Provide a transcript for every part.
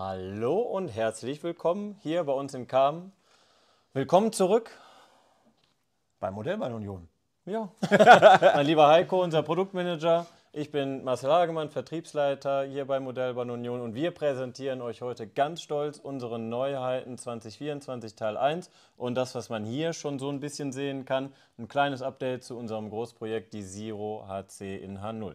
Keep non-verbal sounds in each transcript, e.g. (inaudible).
Hallo und herzlich willkommen hier bei uns in Kam. Willkommen zurück bei Modellbahnunion. Ja, (laughs) mein lieber Heiko, unser Produktmanager. Ich bin Marcel Hagemann, Vertriebsleiter hier bei Modellbahnunion und wir präsentieren euch heute ganz stolz unsere Neuheiten 2024 Teil 1 und das, was man hier schon so ein bisschen sehen kann, ein kleines Update zu unserem Großprojekt die Zero HC in H0.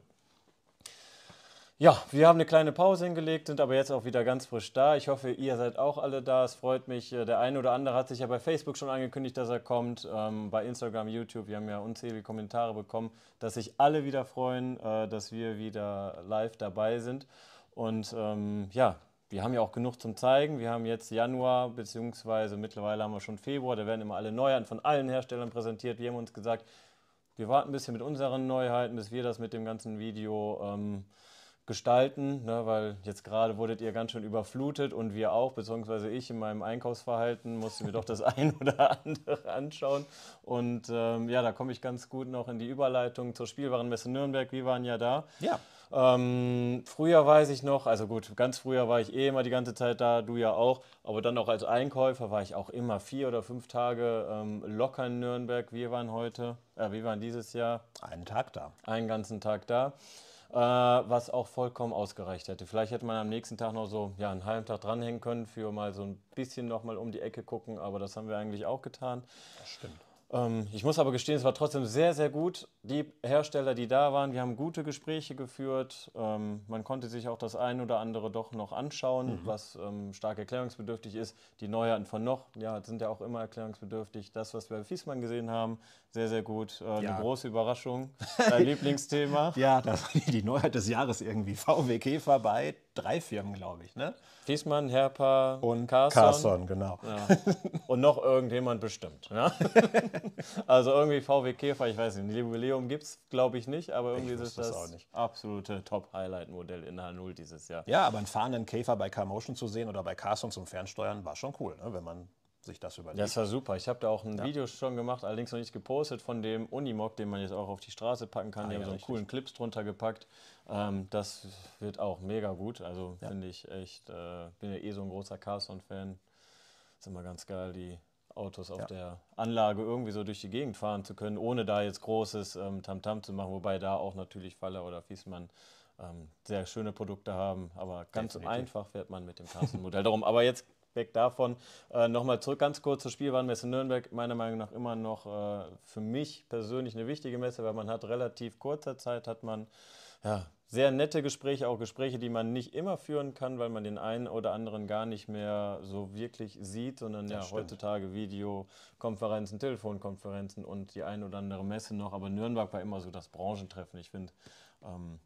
Ja, wir haben eine kleine Pause hingelegt, sind aber jetzt auch wieder ganz frisch da. Ich hoffe, ihr seid auch alle da. Es freut mich. Äh, der eine oder andere hat sich ja bei Facebook schon angekündigt, dass er kommt. Ähm, bei Instagram, YouTube, wir haben ja unzählige Kommentare bekommen, dass sich alle wieder freuen, äh, dass wir wieder live dabei sind. Und ähm, ja, wir haben ja auch genug zum Zeigen. Wir haben jetzt Januar, beziehungsweise mittlerweile haben wir schon Februar. Da werden immer alle Neuheiten von allen Herstellern präsentiert. Wir haben uns gesagt, wir warten ein bisschen mit unseren Neuheiten, bis wir das mit dem ganzen Video. Ähm, gestalten, ne, weil jetzt gerade wurdet ihr ganz schön überflutet und wir auch, beziehungsweise ich in meinem Einkaufsverhalten musste mir doch das (laughs) ein oder andere anschauen. Und ähm, ja, da komme ich ganz gut noch in die Überleitung zur Spielwarenmesse Nürnberg. Wir waren ja da. Ja. Ähm, früher weiß ich noch, also gut, ganz früher war ich eh immer die ganze Zeit da, du ja auch, aber dann auch als Einkäufer war ich auch immer vier oder fünf Tage ähm, locker in Nürnberg. Wir waren heute, äh, wir waren dieses Jahr. Einen Tag da. Einen ganzen Tag da äh, was auch vollkommen ausgereicht hätte. Vielleicht hätte man am nächsten Tag noch so ja, einen halben Tag dranhängen können, für mal so ein bisschen noch mal um die Ecke gucken, aber das haben wir eigentlich auch getan. Das stimmt. Ähm, ich muss aber gestehen, es war trotzdem sehr, sehr gut. Die Hersteller, die da waren, wir haben gute Gespräche geführt. Ähm, man konnte sich auch das ein oder andere doch noch anschauen, mhm. was ähm, stark erklärungsbedürftig ist. Die Neuheiten von noch ja, sind ja auch immer erklärungsbedürftig. Das, was wir bei Fiesmann gesehen haben, sehr, sehr gut. Äh, ja. Eine große Überraschung. (laughs) Dein Lieblingsthema. ja, das war die Neuheit des Jahres irgendwie. VW Käfer bei drei Firmen, glaube ich. Ne? Fiesmann, Herpa und Carson. Carson, genau. Ja. (laughs) Und noch irgendjemand bestimmt. Ne? (laughs) also irgendwie VW Käfer, ich weiß nicht, ein Jubiläum gibt es, glaube ich, nicht, aber irgendwie ist das, das absolute Top-Highlight-Modell in H0 dieses Jahr. Ja, aber einen fahrenden Käfer bei Carmotion zu sehen oder bei Carson zum Fernsteuern war schon cool, ne? wenn man sich das überlegt. Das war super. Ich habe da auch ein ja. Video schon gemacht, allerdings noch nicht gepostet, von dem Unimog, den man jetzt auch auf die Straße packen kann. Ah, die ja, haben so einen richtig. coolen Clips drunter gepackt. Ähm, das wird auch mega gut. Also ja. finde ich echt, äh, bin ja eh so ein großer Carson-Fan. Ist immer ganz geil, die Autos auf der Anlage irgendwie so durch die Gegend fahren zu können, ohne da jetzt großes ähm, Tamtam ähm, -Tam zu machen. Wobei da auch natürlich Faller oder Fiesmann ähm, sehr schöne Produkte haben. Aber ganz Definitiv. einfach fährt man mit dem Carson-Modell (laughs) darum. Aber jetzt weg davon. Äh, Nochmal zurück ganz kurz zur Spielwarenmesse Nürnberg. Meiner Meinung nach immer noch äh, für mich persönlich eine wichtige Messe, weil man hat relativ kurzer Zeit hat man ja, sehr nette Gespräche, auch Gespräche, die man nicht immer führen kann, weil man den einen oder anderen gar nicht mehr so wirklich sieht, sondern das ja heutzutage Videokonferenzen, Telefonkonferenzen und die ein oder andere Messe noch. Aber Nürnberg war immer so das Branchentreffen. Ich finde, ähm,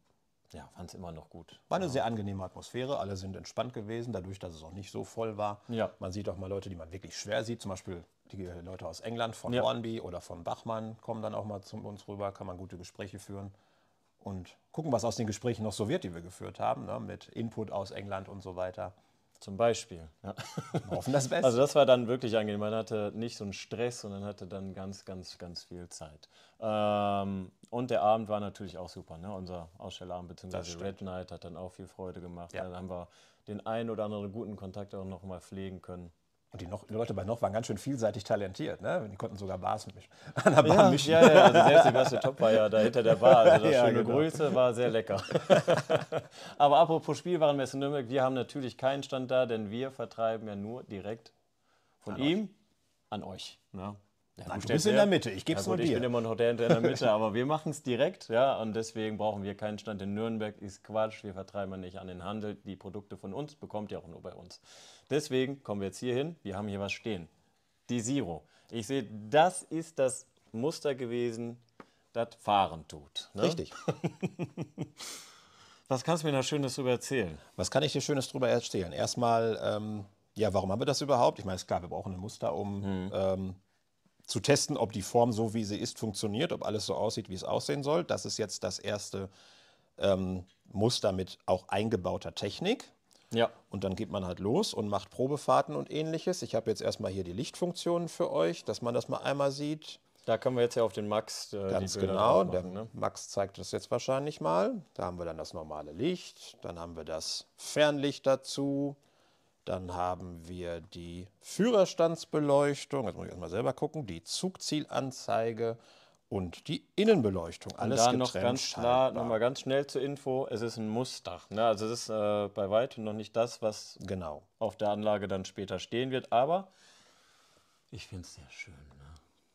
ja, fand es immer noch gut. War eine ja. sehr angenehme Atmosphäre, alle sind entspannt gewesen, dadurch, dass es auch nicht so voll war. Ja. Man sieht auch mal Leute, die man wirklich schwer sieht, zum Beispiel die äh, Leute aus England von ja. Hornby oder von Bachmann kommen dann auch mal zu uns rüber, kann man gute Gespräche führen und gucken, was aus den Gesprächen noch so wird, die wir geführt haben, ne, mit Input aus England und so weiter. Zum Beispiel. Ja. Hoffen das Beste. Also das war dann wirklich angenehm. Man hatte nicht so einen Stress, sondern hatte dann ganz, ganz, ganz viel Zeit. Ähm, und der Abend war natürlich auch super. Ne? Unser Ausstellabend bzw. Red Night hat dann auch viel Freude gemacht. Ja. Dann haben wir den einen oder anderen guten Kontakt auch nochmal pflegen können. Und die, noch, die, Leute bei Noch waren ganz schön vielseitig talentiert. Ne? Die konnten sogar Bars mischen. (laughs) An der Bar ja, mischen. Ja, ja, also selbst die beste Top war ja da hinter der Bar. Also (laughs) das ja, schöne genau. Grüße war sehr lecker. (laughs) Aber apropos Spielwarenmesse Nürnberg, wir haben natürlich keinen Stand da, denn wir vertreiben ja nur direkt von an ihm euch. an euch. Ja. Ja, Nein, du bist in der Mitte, ich gebe es ja, nur dir. Ich bin immer noch der, der in der Mitte, (laughs) aber wir machen es direkt, ja, und deswegen brauchen wir keinen Stand in Nürnberg, ist Quatsch, wir vertreiben nicht an den Handel, die Produkte von uns bekommt ihr auch nur bei uns. Deswegen kommen wir jetzt hier hin, wir haben hier was stehen, die Zero. Ich sehe, das ist das Muster gewesen, das Fahren tut. Ne? Richtig. (laughs) was kannst du mir da Schönes drüber erzählen? Was kann ich dir Schönes drüber erzählen? Erstmal, ähm, ja, warum haben wir das überhaupt? Ich meine, es ist klar, wir brauchen ein Muster, um... Hm. Ähm, zu testen, ob die Form so, wie sie ist, funktioniert, ob alles so aussieht, wie es aussehen soll. Das ist jetzt das erste ähm, Muster mit auch eingebauter Technik. Ja. Und dann geht man halt los und macht Probefahrten und ähnliches. Ich habe jetzt erstmal hier die Lichtfunktionen für euch, dass man das mal einmal sieht. Da können wir jetzt ja auf den Max. Äh, Ganz genau, machen, der ne? Max zeigt das jetzt wahrscheinlich mal. Da haben wir dann das normale Licht, dann haben wir das Fernlicht dazu. Dann haben wir die Führerstandsbeleuchtung, jetzt muss ich erstmal selber gucken, die Zugzielanzeige und die Innenbeleuchtung. Alles und da noch ganz klar, nochmal ganz schnell zur Info, es ist ein Mussdach. Ne? Also es ist äh, bei weitem noch nicht das, was genau. auf der Anlage dann später stehen wird, aber ich finde es sehr schön. Ne?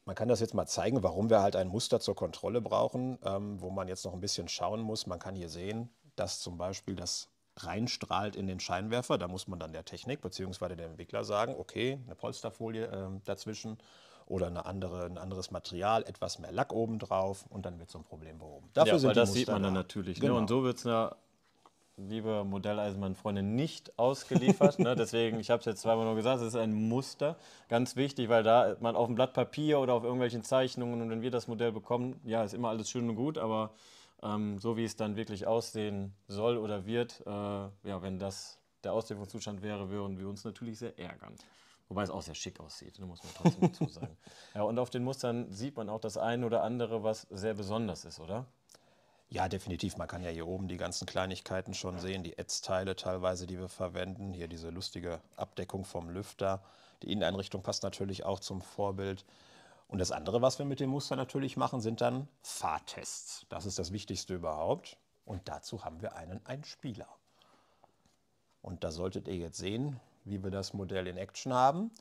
Man kann das jetzt mal zeigen, warum wir halt ein Muster zur Kontrolle brauchen, ähm, wo man jetzt noch ein bisschen schauen muss. Man kann hier sehen, dass zum Beispiel das reinstrahlt in den Scheinwerfer. Da muss man dann der Technik bzw. dem Entwickler sagen, okay, eine Polsterfolie äh, dazwischen oder eine andere, ein anderes Material, etwas mehr Lack obendrauf und dann wird so ein Problem behoben. Dafür ja, sind weil das Muster sieht man da. dann natürlich. Ne? Genau. Ne? Und so wird es einer liebe Modelleisenbahnfreundin nicht ausgeliefert. ne? (laughs) Deswegen, ich habe es jetzt zweimal nur gesagt, es ist ein Muster. Ganz wichtig, weil da man auf dem Blatt Papier oder auf irgendwelchen Zeichnungen und wenn wir das Modell bekommen, ja, ist immer alles schön und gut, aber ähm, so wie es dann wirklich aussehen soll oder wird, äh, ja, wenn das der Auslieferungszustand wäre, würden wir uns natürlich sehr ärgern. Wobei es auch sehr schick aussieht, ne, muss man trotzdem (laughs) dazu sagen. Ja, und auf den Mustern sieht man auch das eine oder andere, was sehr besonders ist, oder? Ja, definitiv. Man kann ja hier oben die ganzen Kleinigkeiten schon ja. sehen. Die Ätzteile teilweise, die wir verwenden. Hier diese lustige Abdeckung vom Lüfter. Die Inneneinrichtung passt natürlich auch zum Vorbild. Und das andere, was wir mit dem Muster natürlich machen, sind dann Fahrtests. Das ist das Wichtigste überhaupt. Und dazu haben wir einen Einspieler. Und da solltet ihr jetzt sehen, wie wir das Modell in Action haben.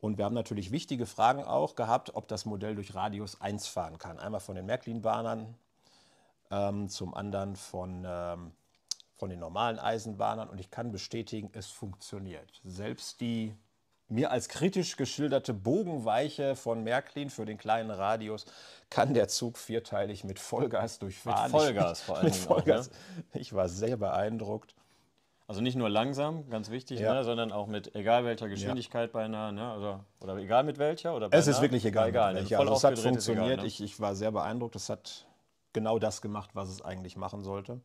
Und wir haben natürlich wichtige Fragen auch gehabt, ob das Modell durch Radius 1 fahren kann. Einmal von den Märklin-Bahnern, ähm, zum anderen von, ähm, von den normalen Eisenbahnern. Und ich kann bestätigen, es funktioniert. Selbst die mir als kritisch geschilderte Bogenweiche von Märklin für den kleinen Radius kann der Zug vierteilig mit Vollgas durchfahren. Mit Vollgas vor allem. ne? Ich war sehr beeindruckt. Also nicht nur langsam, ganz wichtig, ja. ne, sondern auch mit egal welcher Geschwindigkeit ja. beinahe, ne, also, oder egal mit welcher. Oder beinahe, es ist wirklich egal. egal mit ne, welcher. Also es hat funktioniert, egal, ne? ich, ich war sehr beeindruckt. Es hat genau das gemacht, was es eigentlich machen sollte.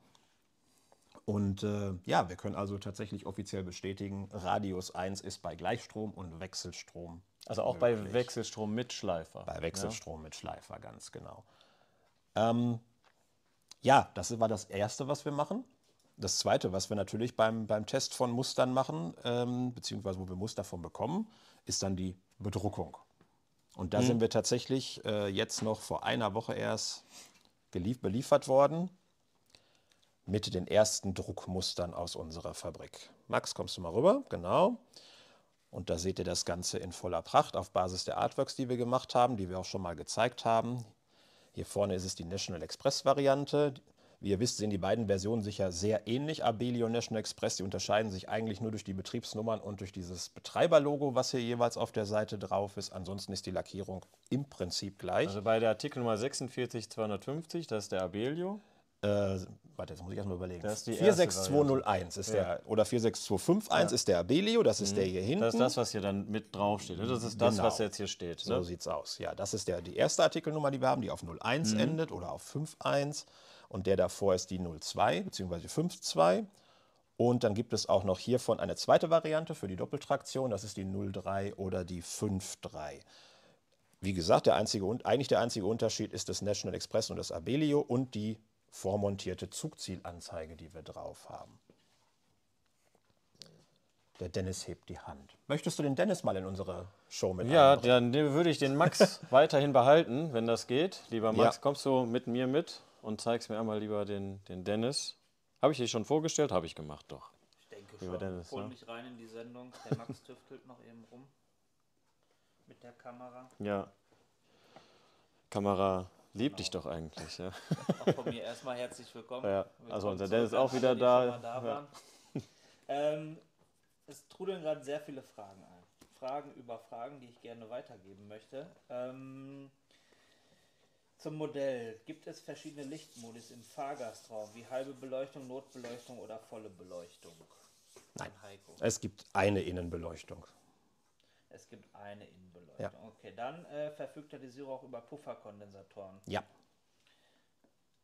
Und äh, ja, wir können also tatsächlich offiziell bestätigen, Radius 1 ist bei Gleichstrom und Wechselstrom. Also auch möglich. bei Wechselstrom mit Schleifer. Bei ne? Wechselstrom ja. mit Schleifer, ganz genau. Ähm, ja, das war das Erste, was wir machen. Das Zweite, was wir natürlich beim, beim Test von Mustern machen, ähm, beziehungsweise wo wir Muster von bekommen, ist dann die Bedruckung. Und da hm. sind wir tatsächlich äh, jetzt noch vor einer Woche erst gelief, beliefert worden mit den ersten Druckmustern aus unserer Fabrik. Max, kommst du mal rüber? Genau. Und da seht ihr das Ganze in voller Pracht auf Basis der Artworks, die wir gemacht haben, die wir auch schon mal gezeigt haben. Hier vorne ist es die National Express Variante. Wie ihr wisst, sehen die beiden Versionen sicher sehr ähnlich. Abelio und National Express, die unterscheiden sich eigentlich nur durch die Betriebsnummern und durch dieses Betreiberlogo, was hier jeweils auf der Seite drauf ist. Ansonsten ist die Lackierung im Prinzip gleich. Also bei der Artikelnummer 46250, das ist der Abelio. Äh, warte, jetzt muss ich erstmal überlegen. 46201 ist ja. der, oder 46251 ja. ist der Abelio, das ist mhm. der hier hinten. Das ist das, was hier dann mit draufsteht. Ne? Das ist das, genau. was jetzt hier steht. Ne? sieht es aus. Ja, das ist der, die erste Artikelnummer, die wir haben, die auf 01 mhm. endet oder auf 51. Und der davor ist die 02 bzw. 52. Und dann gibt es auch noch hiervon eine zweite Variante für die Doppeltraktion, das ist die 03 oder die 53. Wie gesagt, der einzige, eigentlich der einzige Unterschied ist das National Express und das Abelio und die vormontierte Zugzielanzeige, die wir drauf haben. Der Dennis hebt die Hand. Möchtest du den Dennis mal in unsere Show mit Ja, dann würde ich den Max (laughs) weiterhin behalten, wenn das geht. Lieber Max, ja. kommst du mit mir mit und zeigst mir einmal lieber den, den Dennis. Habe ich dich schon vorgestellt? Habe ich gemacht, doch. Ich denke lieber schon. Dennis, Hol ne? mich ja. rein in die Sendung. Der Max (laughs) tüftelt noch eben rum mit der Kamera. Ja. Kamera Lieb genau. dich doch eigentlich, ja. Auch von mir erstmal herzlich willkommen. Ja, also unser Dennis ist auch wieder da. da ja. ähm, es trudeln gerade sehr viele Fragen ein. Fragen über Fragen, die ich gerne weitergeben möchte. Ähm, zum Modell. Gibt es verschiedene Lichtmodis im Fahrgastraum, wie halbe Beleuchtung, Notbeleuchtung oder volle Beleuchtung? Nein, Heiko. es gibt eine Innenbeleuchtung. Es gibt eine Innenbeleuchtung. Ja. Okay, dann äh, verfügt der Desiro auch über Pufferkondensatoren. Ja.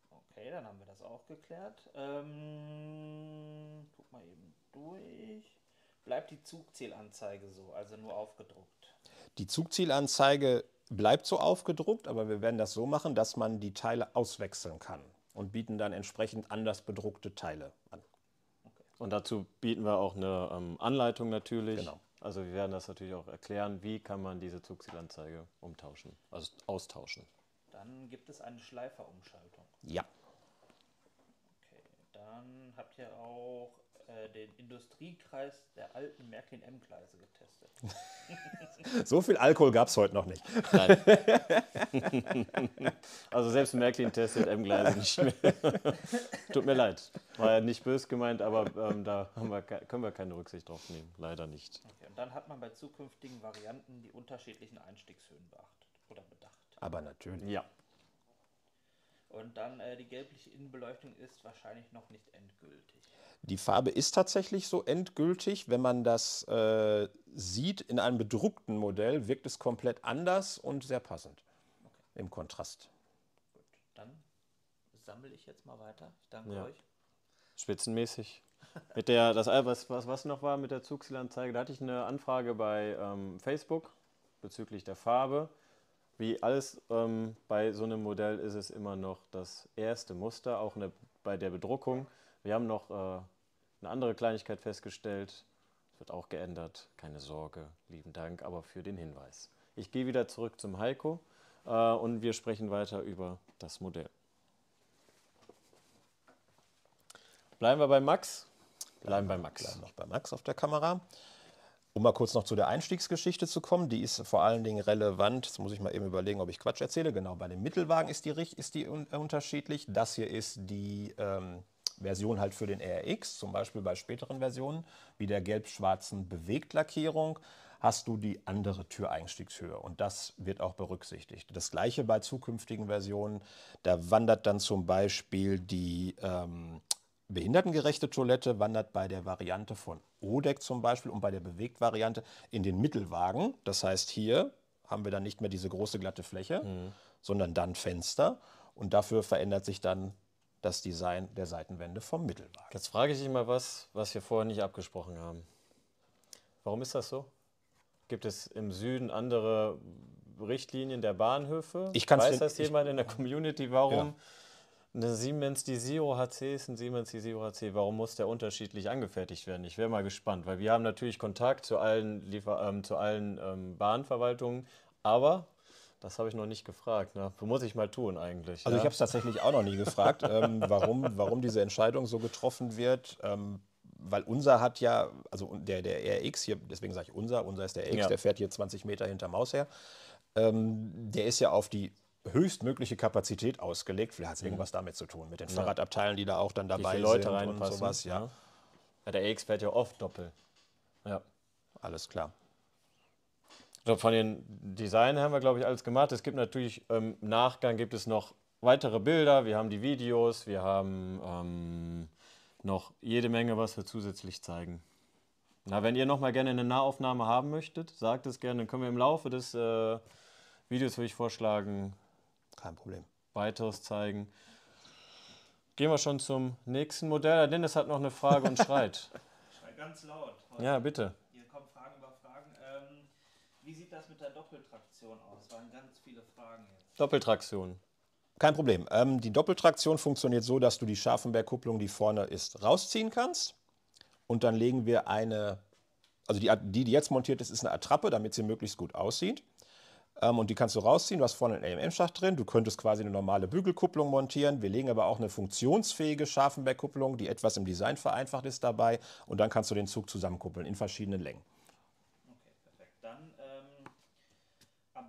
Okay, dann haben wir das auch geklärt. Ähm, guck mal eben durch. Bleibt die Zugzielanzeige so, also nur aufgedruckt? Die Zugzielanzeige bleibt so aufgedruckt, aber wir werden das so machen, dass man die Teile auswechseln kann und bieten dann entsprechend anders bedruckte Teile an. Okay. Und dazu bieten wir auch eine ähm, Anleitung natürlich. Genau. Also wir werden das natürlich auch erklären, wie kann man diese Zugzielanzeige umtauschen, also austauschen. Dann gibt es eine Schleiferumschaltung. Ja. Okay, dann habt ihr auch äh, den Industriekreis der alten Märklin-M-Gleise getestet. (laughs) so viel Alkohol gab es heute noch nicht. Nein. (laughs) also selbst Märklin testet M-Gleise nicht mehr. (laughs) Tut mir leid. War ja nicht böse gemeint, aber ähm, da wir, können wir keine Rücksicht drauf nehmen. Leider nicht. Okay, und dann hat man bei zukünftigen Varianten die unterschiedlichen Einstiegshöhen beachtet oder bedacht. Aber natürlich. Ja. Und dann äh, die gelbliche Innenbeleuchtung ist wahrscheinlich noch nicht endgültig. Die Farbe ist tatsächlich so endgültig. Wenn man das äh, sieht in einem bedruckten Modell, wirkt es komplett anders und sehr passend okay. im Kontrast. Gut, dann sammle ich jetzt mal weiter. Ich danke ja. euch. Spitzenmäßig. Mit der, das, äh, was, was, was noch war mit der Zugsilanzeige, da hatte ich eine Anfrage bei ähm, Facebook bezüglich der Farbe. Wie alles ähm, bei so einem Modell ist es immer noch das erste Muster, auch eine, bei der Bedruckung. Wir haben noch äh, eine andere Kleinigkeit festgestellt. Es wird auch geändert. Keine Sorge. Lieben Dank aber für den Hinweis. Ich gehe wieder zurück zum Heiko äh, und wir sprechen weiter über das Modell. Bleiben wir bei Max. Bleiben bei Max. Bleiben noch bei Max auf der Kamera. Um mal kurz noch zu der Einstiegsgeschichte zu kommen, die ist vor allen Dingen relevant. Jetzt muss ich mal eben überlegen, ob ich Quatsch erzähle. Genau, bei dem Mittelwagen ist die, ist die äh, unterschiedlich. Das hier ist die ähm, Version halt für den RX, zum Beispiel bei späteren Versionen, wie der gelb-schwarzen Bewegtlackierung, hast du die andere Türeinstiegshöhe und das wird auch berücksichtigt. Das gleiche bei zukünftigen Versionen, da wandert dann zum Beispiel die ähm, behindertengerechte Toilette, wandert bei der Variante von Odeck zum Beispiel und bei der Bewegt-Variante in den Mittelwagen. Das heißt, hier haben wir dann nicht mehr diese große glatte Fläche, mhm. sondern dann Fenster und dafür verändert sich dann das Design der Seitenwände vom Mittelwagen. Jetzt frage ich dich mal was, was wir vorher nicht abgesprochen haben. Warum ist das so? Gibt es im Süden andere Richtlinien der Bahnhöfe? Ich kann's Weiß das jemand in der Community, warum ja. eine Siemens Desiro HC ist ein Siemens Desiro HC? Warum muss der unterschiedlich angefertigt werden? Ich wäre mal gespannt, weil wir haben natürlich Kontakt zu allen, Liefer ähm, zu allen ähm, Bahnverwaltungen, aber das habe ich noch nicht gefragt. Ne? Muss ich mal tun eigentlich. Also ja? ich habe es tatsächlich auch noch nie gefragt, ähm, warum, warum diese Entscheidung so getroffen wird. Ähm, weil unser hat ja, also der, der RX hier, deswegen sage ich unser, unser ist der RX, ja. der fährt hier 20 Meter hinter Maus her. Ähm, der ist ja auf die höchstmögliche Kapazität ausgelegt. Vielleicht hat es mhm. irgendwas damit zu tun, mit den ja. Fahrradabteilen, die da auch dann dabei Leute sind und sowas. Ja. Ne? ja. der RX fährt ja oft doppelt. Ja. Alles klar glaube, von den Design haben wir, glaube ich, alles gemacht. Es gibt natürlich ähm, im Nachgang gibt es noch weitere Bilder, wir haben die Videos, wir haben ähm, noch jede Menge, was wir zusätzlich zeigen. Na, wenn ihr nochmal gerne eine Nahaufnahme haben möchtet, sagt es gerne, dann können wir im Laufe des äh, Videos, würde ich vorschlagen, kein Problem. Weiteres zeigen. Gehen wir schon zum nächsten Modell. Dennis hat noch eine Frage und schreit. (laughs) Schreit ganz laut. Heute. Ja, bitte. Wie sieht das mit der Doppeltraktion aus? Das waren ganz viele Fragen jetzt. Doppeltraktion. Kein Problem. Ähm, die Doppeltraktion funktioniert so, dass du die Scharfenbergkupplung, die vorne ist, rausziehen kannst. Und dann legen wir eine, also die, die, die jetzt montiert ist, ist eine Attrappe, damit sie möglichst gut aussieht. Ähm, und die kannst du rausziehen. Du hast vorne einen AMM-Schacht drin. Du könntest quasi eine normale Bügelkupplung montieren. Wir legen aber auch eine funktionsfähige Scharfenbergkupplung, die etwas im Design vereinfacht ist dabei. Und dann kannst du den Zug zusammenkuppeln in verschiedenen Längen.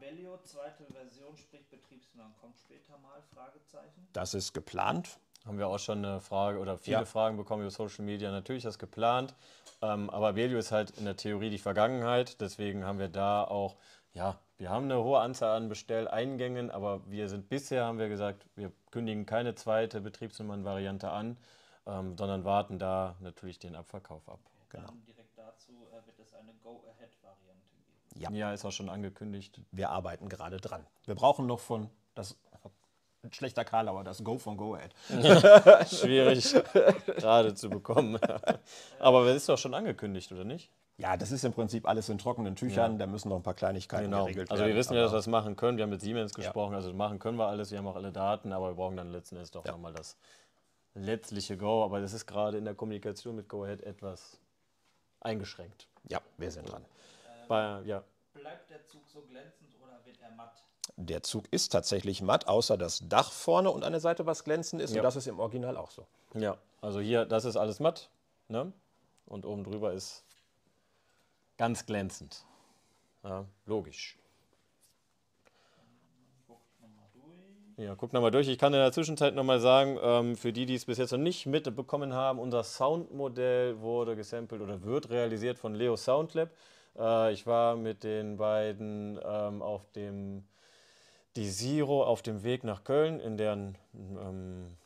Abellio, zweite Version, sprich Betriebsnamen, kommt später mal? Fragezeichen. Das ist geplant. Haben wir auch schon eine Frage oder viele ja. Fragen bekommen über Social Media. Natürlich ist das geplant, ähm, aber Abellio ist halt in der Theorie die Vergangenheit. Deswegen haben wir da auch, ja, wir haben eine hohe Anzahl an Bestelleingängen, aber wir sind bisher, haben wir gesagt, wir kündigen keine zweite Betriebsnummernvariante an, ähm, sondern warten da natürlich den Abverkauf ab. Okay, genau. Direkt dazu äh, wird es eine Go-Ahead ja. ja, ist auch schon angekündigt. Wir arbeiten gerade dran. Wir brauchen noch von, das schlechter Karl, aber das Go von Go-Ad. (laughs) schwierig gerade zu bekommen. (laughs) Aber es ist doch schon angekündigt, oder nicht? Ja, das ist im Prinzip alles in trockenen Tüchern. Ja. Da müssen noch ein paar Kleinigkeiten genau. geregelt werden. Also wir wissen ja, dass wir das machen können. Wir haben mit Siemens gesprochen. Ja. Also machen können wir alles. Wir haben auch alle Daten. Aber wir brauchen dann letzten Endes doch ja. nochmal das letztliche Go. Aber das ist gerade in der Kommunikation mit Go-Ahead etwas eingeschränkt. Ja, wir sind dran bei, ja. Bleibt der Zug so glänzend oder wird er matt? Der Zug ist tatsächlich matt, außer das Dach vorne und an der Seite was glänzend ist. Ja. Und das ist im Original auch so. Ja, also hier, das ist alles matt. Ne? Und oben drüber ist ganz glänzend. Ja, logisch. Ja, guck nochmal durch. Ich kann in der Zwischenzeit nochmal sagen, ähm, für die, die es bis jetzt noch nicht mitbekommen haben, unser Soundmodell wurde gesampelt oder wird realisiert von Leo Soundlab. Äh, ich war mit den beiden ähm, auf dem die Zero auf dem Weg nach Köln in deren ähm,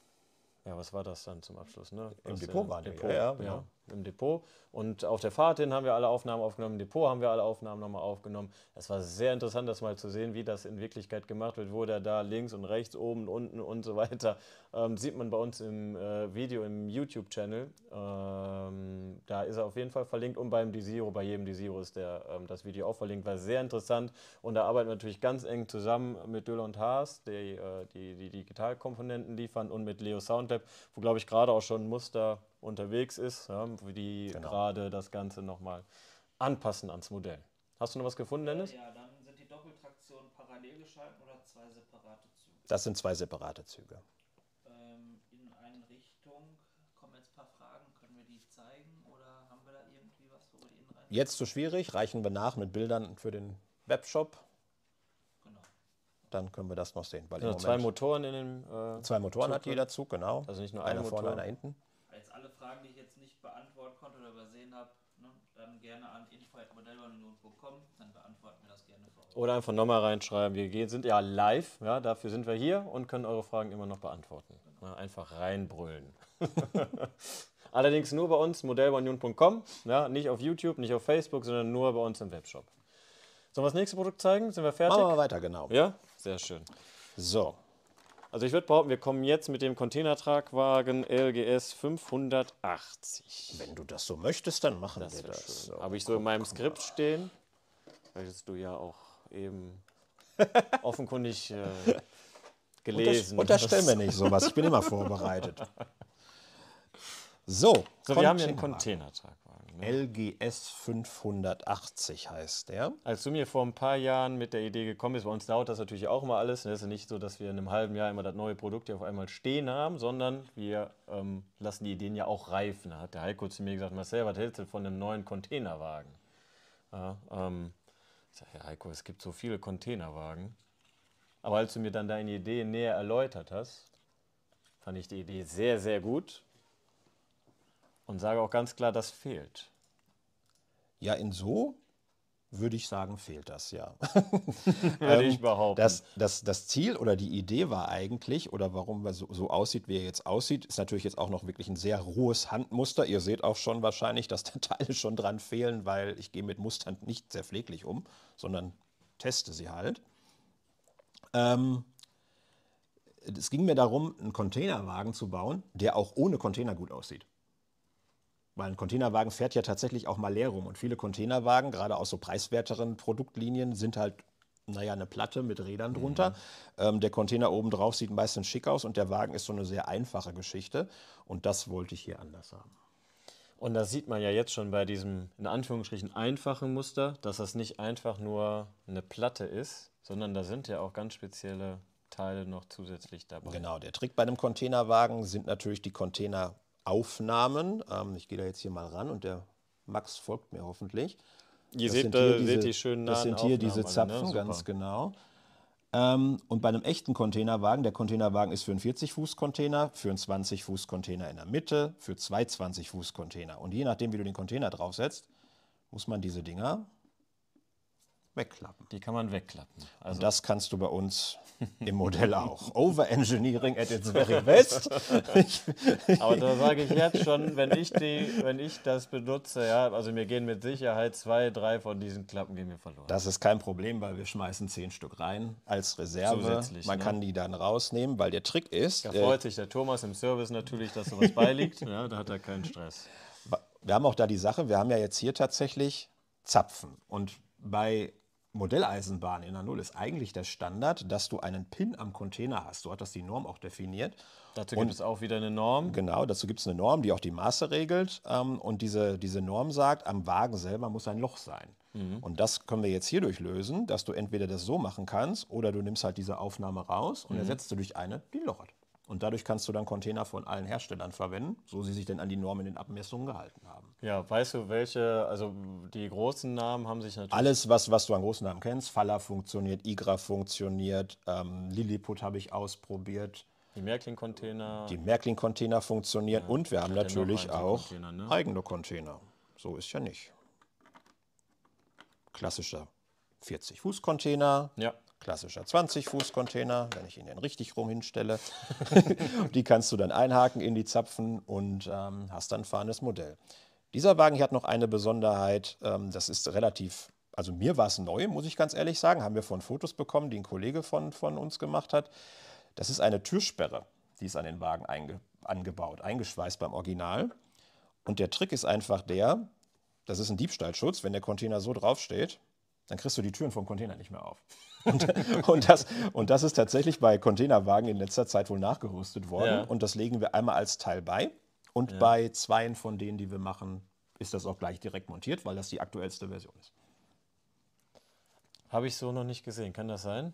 ja, was war das dann zum Abschluss? Ne? Im Depot war der, Depot, ja, ja, ja. Genau. Genau im Depot. Und auf der Fahrt hin haben wir alle Aufnahmen aufgenommen, im Depot haben wir alle Aufnahmen nochmal aufgenommen. Es war sehr interessant, das mal zu sehen, wie das in Wirklichkeit gemacht wird, wo der da links und rechts, oben, und unten und so weiter. Ähm, sieht man bei uns im äh, Video im YouTube-Channel. Ähm, da ist er auf jeden Fall verlinkt und beim Desiro, bei jedem Desiro ist der, ähm, das Video auch verlinkt. War sehr interessant und da arbeiten wir natürlich ganz eng zusammen mit Döller und Haas, die, äh, die, die Digitalkomponenten liefern und mit Leo Soundlab, wo glaube ich gerade auch schon Muster unterwegs ist, ja, die genau. gerade das Ganze nochmal anpassen ans Modell. Hast du noch was gefunden, Dennis? Ja, dann sind die Doppeltraktionen parallel geschalten oder zwei separate Züge? Das sind zwei separate Züge. Ähm, in eine Richtung kommen jetzt ein paar Fragen. Können wir die zeigen oder haben wir da irgendwie was, wo wir innen rein? Jetzt zu schwierig, reichen wir nach mit Bildern für den Webshop genau. dann können wir das noch sehen. Weil also zwei Motoren in dem. Äh, zwei Motoren Zug hat ne? jeder Zug, genau. Also nicht nur einer vorne, einer hinten alle Fragen, die ich jetzt nicht beantworten konnte oder übersehen habe, ne, dann gerne an info.modellbahnunion.com, dann beantworten wir das gerne vor. Ort. Oder einfach nochmal reinschreiben. Wir sind ja live, ja, dafür sind wir hier und können eure Fragen immer noch beantworten. Genau. Ja, einfach reinbrüllen. (laughs) Allerdings nur bei uns, modellbahnunion.com, ja, nicht auf YouTube, nicht auf Facebook, sondern nur bei uns im Webshop. Sollen wir das nächste Produkt zeigen? Sind wir fertig? Machen wir weiter, genau. Ja, sehr schön. So, also ich würde behaupten, wir kommen jetzt mit dem Containertragwagen LGS 580. Wenn du das so möchtest, dann machen das wir das. So, Habe ich so in meinem Skript stehen, Hättest du ja auch eben (laughs) offenkundig äh, gelesen hast. Unterstell mir (laughs) nicht sowas, ich bin immer vorbereitet. So, so wir haben hier einen Containertrag. Ne? LGS 580 heißt der. Als du mir vor ein paar Jahren mit der Idee gekommen bist, bei uns dauert das natürlich auch mal alles. Ne? Es ist nicht so, dass wir in einem halben Jahr immer das neue Produkt ja auf einmal stehen haben, sondern wir ähm, lassen die Ideen ja auch reifen. Da hat der Heiko zu mir gesagt, Marcel, was hältst du von einem neuen Containerwagen? Ja, ähm, ich sage, Herr Heiko, es gibt so viele Containerwagen. Aber als du mir dann deine Idee näher erläutert hast, fand ich die Idee sehr, sehr gut und sage auch ganz klar, das fehlt. Ja, in so würde ich sagen, fehlt das ja. (laughs) würde ich ähm, behaupten. Das, das, das Ziel oder die Idee war eigentlich, oder warum er so, so aussieht, wie er jetzt aussieht, ist natürlich jetzt auch noch wirklich ein sehr rohes Handmuster. Ihr seht auch schon wahrscheinlich, dass da (laughs) Teile schon dran fehlen, weil ich gehe mit Mustern nicht sehr pfleglich um, sondern teste sie halt. Ähm, es ging mir darum, einen Containerwagen zu bauen, der auch ohne Container gut aussieht. Weil ein Containerwagen fährt ja tatsächlich auch mal leer rum. Und viele Containerwagen, gerade aus so preiswerteren Produktlinien, sind halt naja, eine Platte mit Rädern drunter. Mhm. Ähm, der Container oben drauf sieht meistens schick aus und der Wagen ist so eine sehr einfache Geschichte. Und das wollte ich hier anders haben. Und das sieht man ja jetzt schon bei diesem, in Anführungsstrichen, einfachen Muster, dass das nicht einfach nur eine Platte ist, sondern da sind ja auch ganz spezielle Teile noch zusätzlich dabei. Genau, der Trick bei einem Containerwagen sind natürlich die Container Aufnahmen. Ähm, ich gehe da jetzt hier mal ran und der Max folgt mir hoffentlich. Ihr das seht, äh, diese, seht die schönen Das sind hier diese ne? Zapfen, ne? ganz genau. Ähm, und bei einem echten Containerwagen, der Containerwagen ist für einen 40-Fuß-Container, für einen 20-Fuß-Container in der Mitte, für zwei 20-Fuß-Container. Und je nachdem, wie du den Container draufsetzt, muss man diese Dinger wegklappen. Die kann man wegklappen. Also Und das kannst du bei uns (laughs) im Modell auch. Overengineering at its very best. (laughs) Aber da sage ich jetzt schon, wenn ich, die, wenn ich das benutze, ja, also mir gehen mit Sicherheit zwei, drei von diesen Klappen gehen mir verloren. Das ist kein Problem, weil wir schmeißen zehn Stück rein als Reserve. Zusätzlich, Man ne? kann die dann rausnehmen, weil der Trick ist... Da freut äh, sich der Thomas im Service natürlich, dass sowas beiliegt. (laughs) ja, da hat er keinen Stress. Wir haben auch da die Sache, wir haben ja jetzt hier tatsächlich Zapfen. Und bei Modelleisenbahn in der Null ist eigentlich der Standard, dass du einen Pin am Container hast. So hat das die Norm auch definiert. Dazu gibt und, es auch wieder eine Norm. Genau, dazu gibt es eine Norm, die auch die Maße regelt. Ähm, und diese, diese Norm sagt, am Wagen selber muss ein Loch sein. Mhm. Und das können wir jetzt hierdurch lösen, dass du entweder das so machen kannst oder du nimmst halt diese Aufnahme raus und mhm. ersetzt du durch eine, die Loch hat. Und dadurch kannst du dann Container von allen Herstellern verwenden, so sie sich denn an die Norm in den Abmessungen gehalten haben. Ja, weißt du, welche, also die großen Namen haben sich natürlich. Alles, was, was du an großen Namen kennst, Falla funktioniert, Igra funktioniert, ähm, Lilliput habe ich ausprobiert. Die märkling container Die märkling container funktionieren ja, und wir haben natürlich auch Container, ne? eigene Container. So ist ja nicht. Klassischer 40-Fuß-Container, ja. klassischer 20-Fuß-Container, wenn ich ihn denn richtig rum hinstelle. (laughs) die kannst du dann einhaken in die Zapfen und ähm, hast dann ein fahrendes Modell. Dieser Wagen hier hat noch eine Besonderheit, ähm, das ist relativ, also mir war es neu, muss ich ganz ehrlich sagen, haben wir von Fotos bekommen, die ein Kollege von, von uns gemacht hat. Das ist eine Türsperre, die ist an den Wagen einge, angebaut, eingeschweißt beim Original. Und der Trick ist einfach der, das ist ein Diebstahlschutz, wenn der Container so draufsteht, dann kriegst du die Türen vom Container nicht mehr auf. (laughs) Und, und, das, und das ist tatsächlich bei Containerwagen in letzter Zeit wohl nachgerüstet worden. Ja. Und das legen wir einmal als Teil bei. Und ja. bei zweien von denen, die wir machen, ist das auch gleich direkt montiert, weil das die aktuellste Version ist. Habe ich so noch nicht gesehen. Kann das sein?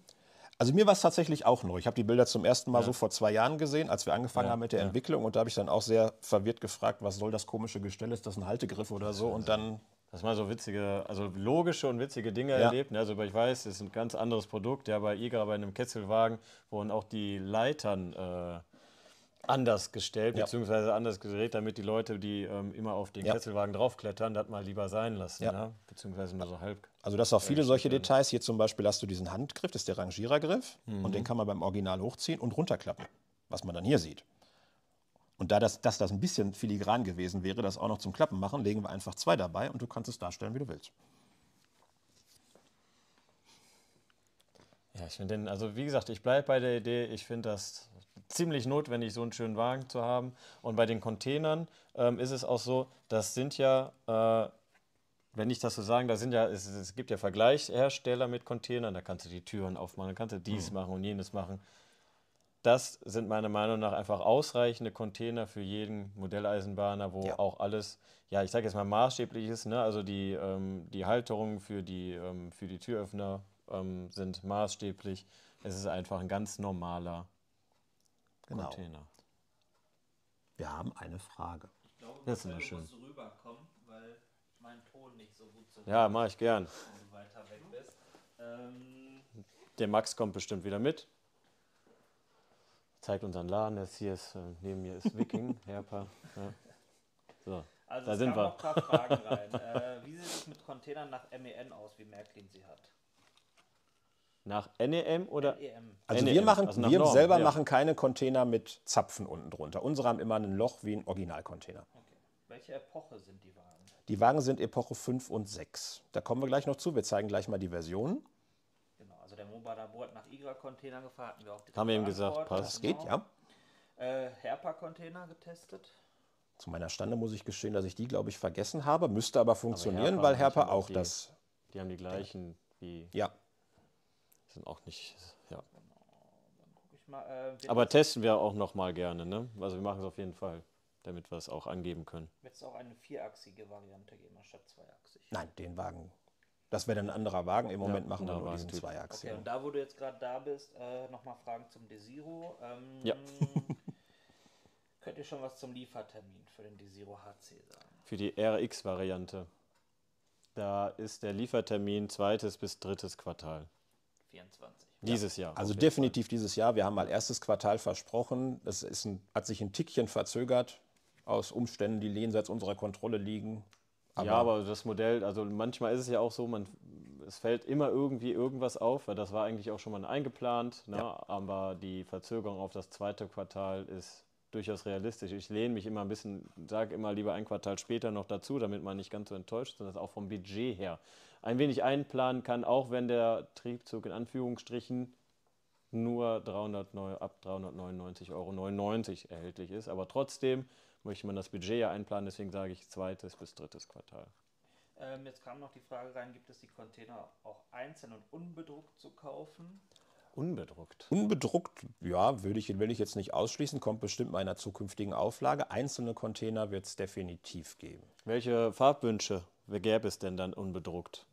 Also mir war es tatsächlich auch neu. Ich habe die Bilder zum ersten Mal ja. so vor zwei Jahren gesehen, als wir angefangen ja, haben mit der ja. Entwicklung. Und da habe ich dann auch sehr verwirrt gefragt, was soll das komische Gestell? Ist das ein Haltegriff oder so? Und dann... Das mal so witzige, also logische und witzige Dinge erlebt. Ne? Also ich weiß, es ist ein ganz anderes Produkt. Ja, bei IGA, bei einem Kesselwagen, wurden auch die Leitern... Äh anders gestellt, ja. beziehungsweise anders gedreht, damit die Leute, die ähm, immer auf den ja. Kesselwagen draufklettern, das mal lieber sein lassen, ja. ne? beziehungsweise nur so halb. Also das auch viele äh, solche Details. Hier zum Beispiel hast du diesen Handgriff, das ist der Rangierergriff, mhm. und den kann man beim Original hochziehen und runterklappen, was man dann hier sieht. Und da das, dass das ein bisschen filigran gewesen wäre, das auch noch zum Klappen machen, legen wir einfach zwei dabei und du kannst es darstellen, wie du willst. Ja, ich finde, also wie gesagt, ich bleibe bei der Idee, ich finde das ziemlich notwendig, so einen schönen Wagen zu haben. Und bei den Containern ähm, ist es auch so, das sind ja, äh, wenn ich das so sagen, da sind ja, es, es, gibt ja Vergleichshersteller mit Containern, da kannst du die Türen aufmachen, da kannst du dies mhm. machen und jenes machen. Das sind meiner Meinung nach einfach ausreichende Container für jeden Modelleisenbahner, wo ja. auch alles, ja, ich sage jetzt mal maßstäblich ist, ne? also die, ähm, die Halterungen für die, ähm, für die Türöffner ähm, sind maßstäblich. Es ist einfach ein ganz normaler genau. Container. Wir haben eine Frage. Ich glaube, das ist immer schön. musst rüberkommen, weil mein Ton nicht so gut zu Ja, mache ich gern. Wenn du weiter weg bist. Ähm Der Max kommt bestimmt wieder mit. Zeigt unseren Laden. Das hier ist, äh, neben mir ist Wiking, (laughs) Herpa. Ja. So. Also da es sind wir. noch ein paar Fragen rein. (laughs) äh, wie sieht es mit Containern nach MEN aus, wie Märklin sie hat? Nach NEM oder? NEM. Also NEM, wir, machen, also wir Norm, selber ja. machen keine Container mit Zapfen unten drunter. Unsere haben immer ein Loch wie ein Originalcontainer. Okay. Welche Epoche sind die Wagen? Die Wagen sind Epoche 5 und 6. Da kommen wir gleich noch zu. Wir zeigen gleich mal die Versionen. Genau, also der Mobada Board nach Igra-Container gefahren. Haben wir, auch haben wir eben gesagt, passt. Das geht, genau. ja. Äh, Herpa-Container getestet. Zu meiner Stande muss ich gestehen, dass ich die, glaube ich, vergessen habe. Müsste aber funktionieren, aber Herpa weil Herpa auch die, das. Die haben die gleichen ja. wie. Ja, sind auch nicht, ja. Genau, äh, Aber testen wir auch noch mal gerne, ne? Also wir machen es auf jeden Fall, damit wir es auch angeben können. Wird es auch eine vierachsige Variante geben, anstatt zweiachsig? Nein, den Wagen. Das wäre dann ein anderer Wagen. Im Moment ja, machen wir nur Wagen diesen Zweiachsigen. Okay, und da, wo du jetzt gerade da bist, äh, mal Fragen zum Desiro. Ähm, ja. (laughs) könnt ihr schon was zum Liefertermin für den Desiro HC sagen? Für die RX-Variante. Da ist der Liefertermin zweites bis drittes Quartal. 2024. Dieses Jahr. Also definitiv dieses Jahr. Wir haben mal erstes Quartal versprochen. Das ist ein, hat sich ein Tickchen verzögert aus Umständen, die jenseits unserer Kontrolle liegen. Aber ja, aber das Modell, also manchmal ist es ja auch so, man, es fällt immer irgendwie irgendwas auf, weil das war eigentlich auch schon mal eingeplant, ne? ja. aber die Verzögerung auf das zweite Quartal ist durchaus realistisch. Ich lehne mich immer ein bisschen, sage immer lieber ein Quartal später noch dazu, damit man nicht ganz so enttäuscht ist, das auch vom Budget her ein wenig einplanen kann, auch wenn der Triebzug in Anführungsstrichen nur 300, ab 399,99 Euro erhältlich ist. Aber trotzdem möchte man das Budget ja einplanen, deswegen sage ich zweites bis drittes Quartal. Ähm, jetzt kam noch die Frage rein, gibt es die Container auch einzeln und unbedruckt zu kaufen? Unbedruckt. Unbedruckt, ja, würde ich, will ich jetzt nicht ausschließen, kommt bestimmt meiner zukünftigen Auflage. Einzelne Container wird es definitiv geben. Welche Farbwünsche wer gäbe es denn dann unbedruckt?